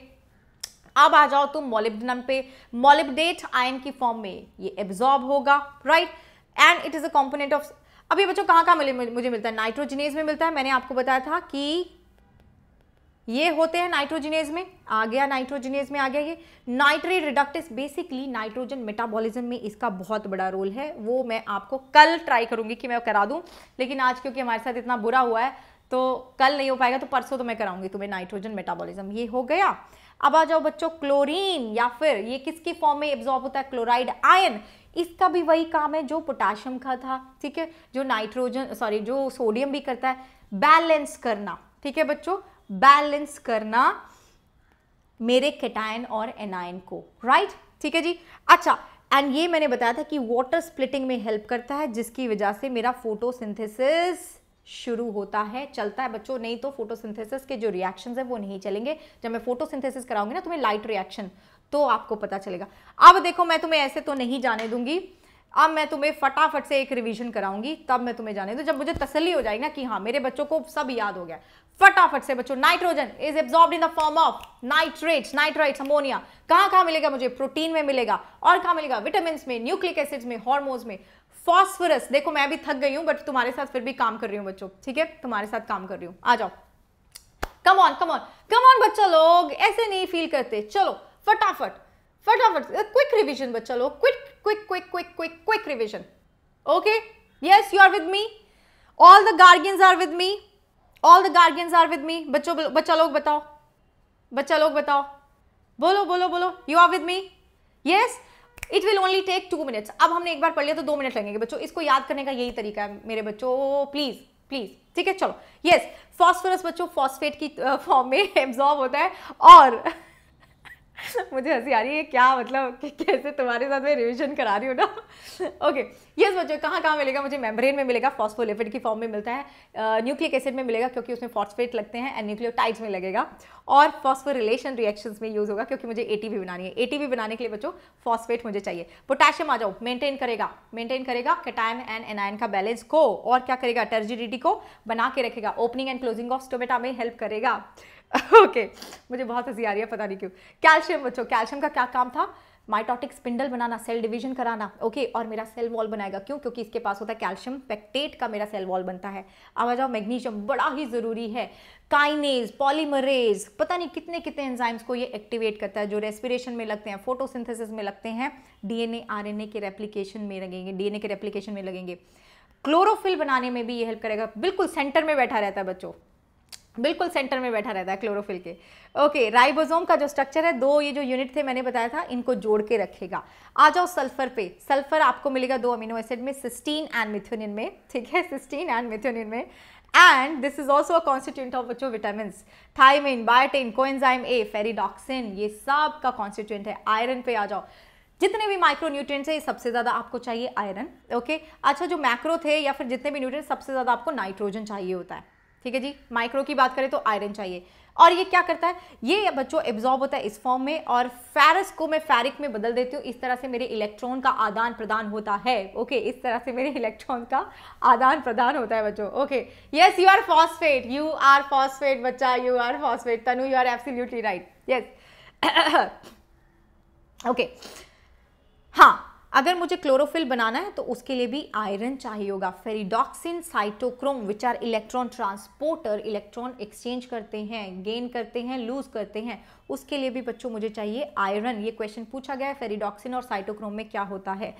अब आ जाओ तुम मोलिब्डनम पे मोलिब्डेट आयन की फॉर्म में ये एब्जॉर्ब होगा right and it is a component of अब बच्चों कहाँ कहाँ मिले मुझे मिलता है नाइट्रोजनेज में मिलता है मैंने आपको बताया था कि ये होते हैं नाइट्रोजिनेज में आ गया नाइट्रोजिनेज में आ गया ये nitrate reductase basically nitrogen metabolism में इसका बहुत बड़ा रोल है वो मैं आपको कल ट्राई करूंगी कि मैं करा दूं लेकिन आज क्योंकि हमारे साथ इतना बुरा हुआ है तो कल नहीं हो पाएगा तो परसों तो मैं कराऊंगी तुम्हें नाइट्रोजन मेटाबोलिज्म ये हो गया अब आ जाओ बच्चों क्लोरीन या फिर ये किसके फॉर्म में एब्जॉर्ब होता है क्लोराइड आयन इसका भी वही काम है जो पोटाशियम का था ठीक है जो नाइट्रोजन सॉरी जो सोडियम भी करता है बैलेंस करना ठीक है बच्चों बैलेंस करना मेरे केटायन और एनायन को राइट right? ठीक है जी अच्छा एंड ये मैंने बताया था कि वाटर स्प्लिटिंग में हेल्प करता है जिसकी वजह से मेरा फोटोसिंथेसिस शुरू होता है चलता है बच्चों नहीं तो फोटोसिंथेसिस के जो रिएक्शंस है वो नहीं चलेंगे जब मैं फोटोसिंथेसिस कराऊंगी ना तुम्हें लाइट रिएक्शन तो आपको पता चलेगा अब देखो मैं तुम्हें ऐसे तो नहीं जाने दूंगी अब मैं तुम्हें फटाफट से एक रिवीजन कराऊंगी तब मैं तुम्हें जाने दूँ जब मुझे तसली हो जाएगी ना कि हाँ मेरे बच्चों को सब याद हो गया फटाफट से बच्चों nitrogen is absorb in the form of nitrate nitrite ammonia कहाँ कहाँ मिलेगा मुझे प्रोटीन में मिलेगा और कहाँ मिलेगा विटामिन में न्यूक्लिक एसिड्स में हॉर्मोन्स में फॉस्फोरस देखो मैं भी थक गई हूँ बट तुम्हारे साथ फिर भी काम कर रही हूँ बच्चों ठीक है तुम्हारे साथ काम कर रही हूँ आ जाओ come on come on come on बच्चा लोग ऐसे नहीं फील करते चलो फटाफट फटाफट क्विक रिविजन बच्चा लोग quick quick quick quick quick quick revision okay yes you are with me all the guardians are with me all the guardians are with me बच्चों बच्चा लोग बताओ बच्चा लोग बताओ बोलो बोलो बोलो you are with me yes it will only take two minutes अब हमने एक बार पढ़ लिया तो दो मिनट लगेंगे बच्चों इसको याद करने का यही तरीका है मेरे बच्चों प्लीज़ प्लीज़ ठीक है चलो यस yes, फॉस्फोरस बच्चों फॉस्फेट की फॉर्म में एब्जॉर्ब [laughs] होता है और [laughs] मुझे हंसी आ रही है क्या मतलब कि कैसे तुम्हारे साथ मैं रिवीजन करा रही हूँ ना ओके यस बच्चों कहाँ कहाँ मिलेगा मुझे मेम्ब्रेन में मिलेगा फॉस्फोलिपिड की फॉर्म में मिलता है न्यूक्लिक एसिड में मिलेगा क्योंकि उसमें फॉस्फेट लगते हैं एंड न्यूक्लियोटाइड्स में लगेगा और फॉस्फोरिलेशन रिएक्शन में यूज़ होगा क्योंकि मुझे एटीपी बनानी है एटीपी बनाने के लिए बच्चों फॉस्फेट मुझे चाहिए पोटेशियम आ जाओ मेंटेन करेगा मेंटेन करेगा कटायन एंड एनायन का बैलेंस को और क्या करेगा टर्जिडिटी को बना के रखेगा opening and closing of stomata में हेल्प करेगा ओके [laughs] मुझे बहुत हंसी आ रही है पता नहीं क्यों कैल्शियम बच्चों कैल्शियम का क्या काम था माइटोटिक स्पिंडल बनाना सेल डिवीजन कराना ओके और मेरा सेल वॉल बनाएगा क्यों क्योंकि इसके पास होता है कैल्शियम पेक्टेट का मेरा सेल वॉल बनता है अब आ जाओ मैग्नीशियम बड़ा ही ज़रूरी है काइनेज पॉलीमरेज पता नहीं कितने कितने एंजाइम्स को ये एक्टिवेट करता है जो रेस्पिरेशन में लगते हैं फोटोसिंथेसिस में लगते हैं डीएनए आरएनए के रेप्लीकेशन में लगेंगे डीएनए के रेप्लीकेशन में लगेंगे क्लोरोफिल बनाने में भी ये हेल्प करेगा बिल्कुल सेंटर में बैठा रहता है बच्चों बिल्कुल सेंटर में बैठा रहता है क्लोरोफिल के ओके राइबोसोम का जो स्ट्रक्चर है दो ये जो यूनिट थे मैंने बताया था इनको जोड़ के रखेगा आ जाओ सल्फर पे सल्फर आपको मिलेगा दो अमीनो एसिड में सिस्टीन एंड मिथ्योनिन में ठीक है सिस्टीन एंड मिथ्योनिन में and this is also a constituent of बच्चो vitamin thiamine biotin coenzyme A ferredoxin ये सब का कॉन्स्टिट्यूंट है आयरन पे आ जाओ जितने भी माइक्रो न्यूट्रिएंट्स हैं ये सबसे ज़्यादा आपको चाहिए आयरन ओके अच्छा जो मैक्रो थे या फिर जितने भी न्यूट्रिएंट्स सबसे ज़्यादा आपको नाइट्रोजन चाहिए होता है ठीक है जी माइक्रो की बात करें तो आयरन चाहिए और ये क्या करता है ये बच्चों एब्जॉर्ब होता है इस फॉर्म में और फेरस को मैं फेरिक में बदल देती हूँ इस तरह से मेरे इलेक्ट्रॉन का आदान प्रदान होता है ओके इस तरह से मेरे इलेक्ट्रॉन का आदान प्रदान होता है बच्चों okay yes you are phosphate you are phosphate बच्चा you are phosphate Tanu you are absolutely right yes okay हाँ अगर मुझे क्लोरोफिल बनाना है तो उसके लिए भी आयरन चाहिए होगा ferredoxin cytochrome which are electron transporter electron exchange करते हैं गेन करते हैं लूज करते हैं उसके लिए भी बच्चों मुझे चाहिए आयरन ये क्वेश्चन पूछा गया है फेरिडॉक्सिन और साइटोक्रोम में क्या होता है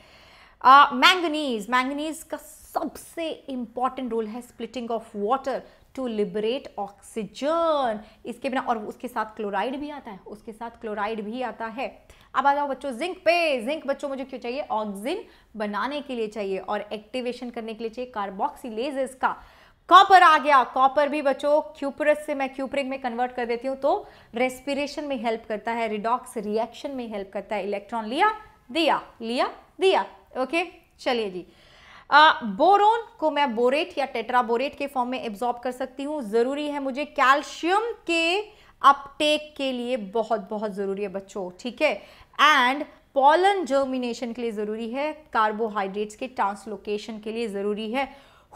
मैंगनीज uh, मैंगनीज का सबसे इंपॉर्टेंट रोल है splitting of water to liberate oxygen इसके बिना और उसके साथ क्लोराइड भी आता है उसके साथ क्लोराइड भी आता है अब आ जाओ बच्चों जिंक पे जिंक बच्चों मुझे क्यों चाहिए ऑक्सिन बनाने के लिए चाहिए और एक्टिवेशन करने के लिए चाहिए कार्बोक्सीलेज का कॉपर आ गया कॉपर भी बच्चों क्यूपरस से मैं क्यूपरिक में कन्वर्ट कर देती हूँ तो रेस्पिरेशन में हेल्प करता है रिडॉक्स रिएक्शन में हेल्प करता है इलेक्ट्रॉन लिया दिया लिया दिया ओके चलिए जी बोरोन uh, को मैं बोरेट या टेट्राबोरेट के फॉर्म में एब्जॉर्ब कर सकती हूँ ज़रूरी है मुझे कैल्शियम के अपटेक के लिए बहुत बहुत ज़रूरी है बच्चों ठीक है एंड पॉलन जर्मिनेशन के लिए ज़रूरी है कार्बोहाइड्रेट्स के ट्रांसलोकेशन के लिए ज़रूरी है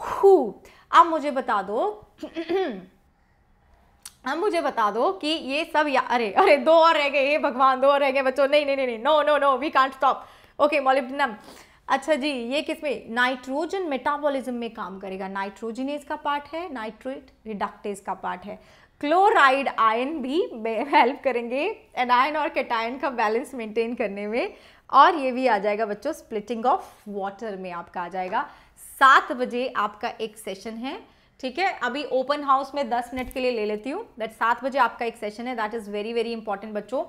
हु अब मुझे बता दो अब मुझे बता दो कि ये सब या अरे अरे दो और रह गए ये भगवान दो और रह गए बच्चों नहीं नहीं नहीं no no no we can't stop okay molybdenum अच्छा जी ये किस में नाइट्रोजन मेटाबॉलिज्म में काम करेगा नाइट्रोजिनेज का पार्ट है नाइट्रोट रिडक्टेज का पार्ट है क्लोराइड आयन भी हेल्प [laughs] करेंगे एनायन और कैटायन का बैलेंस मेंटेन करने में और ये भी आ जाएगा बच्चों स्प्लिटिंग ऑफ वाटर में आपका आ जाएगा सात बजे आपका एक सेशन है ठीक है अभी ओपन हाउस में दस मिनट के लिए ले लेती हूँ दैट सात बजे आपका एक सेशन है that is very very important बच्चों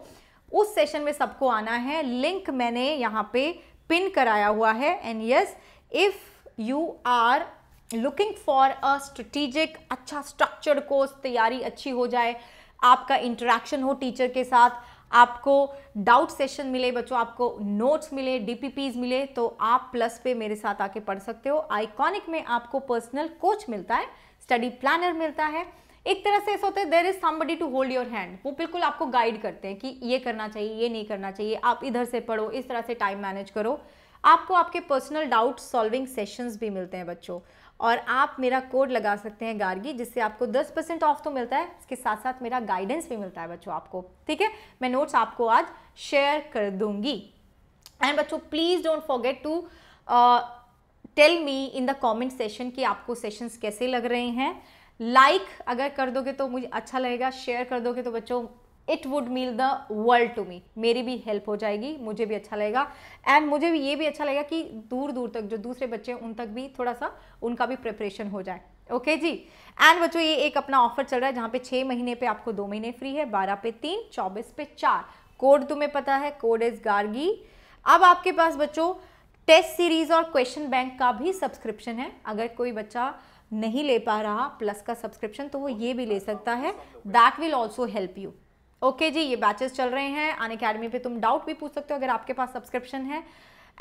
उस सेशन में सबको आना है लिंक मैंने यहाँ पे पिन कराया हुआ है and yes if you are looking for a strategic अच्छा स्ट्रक्चर्ड कोर्स तैयारी अच्छी हो जाए आपका इंटरेक्शन हो टीचर के साथ आपको डाउट सेशन मिले बच्चों आपको नोट्स मिले डीपीपीज मिले तो आप प्लस पे मेरे साथ आके पढ़ सकते हो आइकॉनिक में आपको पर्सनल कोच मिलता है स्टडी प्लानर मिलता है एक तरह से ऐसा होता है there is somebody to hold your hand वो बिल्कुल आपको गाइड करते हैं कि ये करना चाहिए ये नहीं करना चाहिए आप इधर से पढ़ो इस तरह से टाइम मैनेज करो आपको आपके पर्सनल डाउट सॉल्विंग सेशंस भी मिलते हैं बच्चों और आप मेरा कोड लगा सकते हैं गार्गी जिससे आपको 10 परसेंट ऑफ तो मिलता है इसके साथ साथ मेरा गाइडेंस भी मिलता है बच्चों आपको ठीक है मैं नोट्स आपको आज शेयर कर दूंगी एंड बच्चों please don't forget to tell me in the comment session कि आपको सेशंस कैसे लग रहे हैं लाइक like अगर कर दोगे तो मुझे अच्छा लगेगा शेयर कर दोगे तो बच्चों it would mean the world to me मेरी भी हेल्प हो जाएगी मुझे भी अच्छा लगेगा एंड मुझे भी ये भी अच्छा लगेगा कि दूर दूर तक जो दूसरे बच्चे हैं उन तक भी थोड़ा सा उनका भी प्रिपरेशन हो जाए ओके okay जी एंड बच्चों ये एक अपना ऑफर चल रहा है जहाँ पे छः महीने पे आपको दो महीने फ्री है बारह पे तीन चौबीस पे चार कोड तुम्हें पता है कोड इज गार्गी अब आपके पास बच्चों टेस्ट सीरीज़ और क्वेश्चन बैंक का भी सब्सक्रिप्शन है अगर कोई बच्चा नहीं ले पा रहा प्लस का सब्सक्रिप्शन तो वो ये भी ले सकता है that will also help you okay okay जी ये बैचेस चल रहे हैं अन अकेडमी पे तुम डाउट भी पूछ सकते हो अगर आपके पास सब्सक्रिप्शन है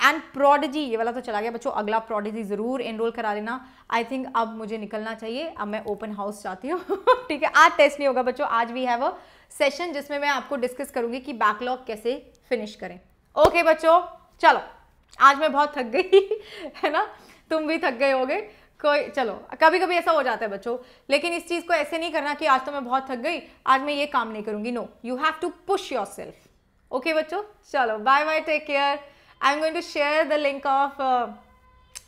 एंड प्रोडजी ये वाला तो चला गया बच्चों अगला प्रोडजी ज़रूर एनरोल करा लेना आई थिंक अब मुझे निकलना चाहिए अब मैं ओपन हाउस चाहती हूँ [laughs] ठीक है आज टेस्ट नहीं होगा बच्चों आज वी हैव अ सेशन जिसमें मैं आपको डिस्कस करूँगी कि बैकलॉग कैसे फिनिश करें ओके okay बच्चों चलो आज मैं बहुत थक गई [laughs] है ना तुम भी थक गए होगे कोई चलो कभी कभी ऐसा हो जाता है बच्चों लेकिन इस चीज़ को ऐसे नहीं करना कि आज तो मैं बहुत थक गई आज मैं ये काम नहीं करूँगी no you have to push yourself okay बच्चों चलो bye bye take care I am going to share the link of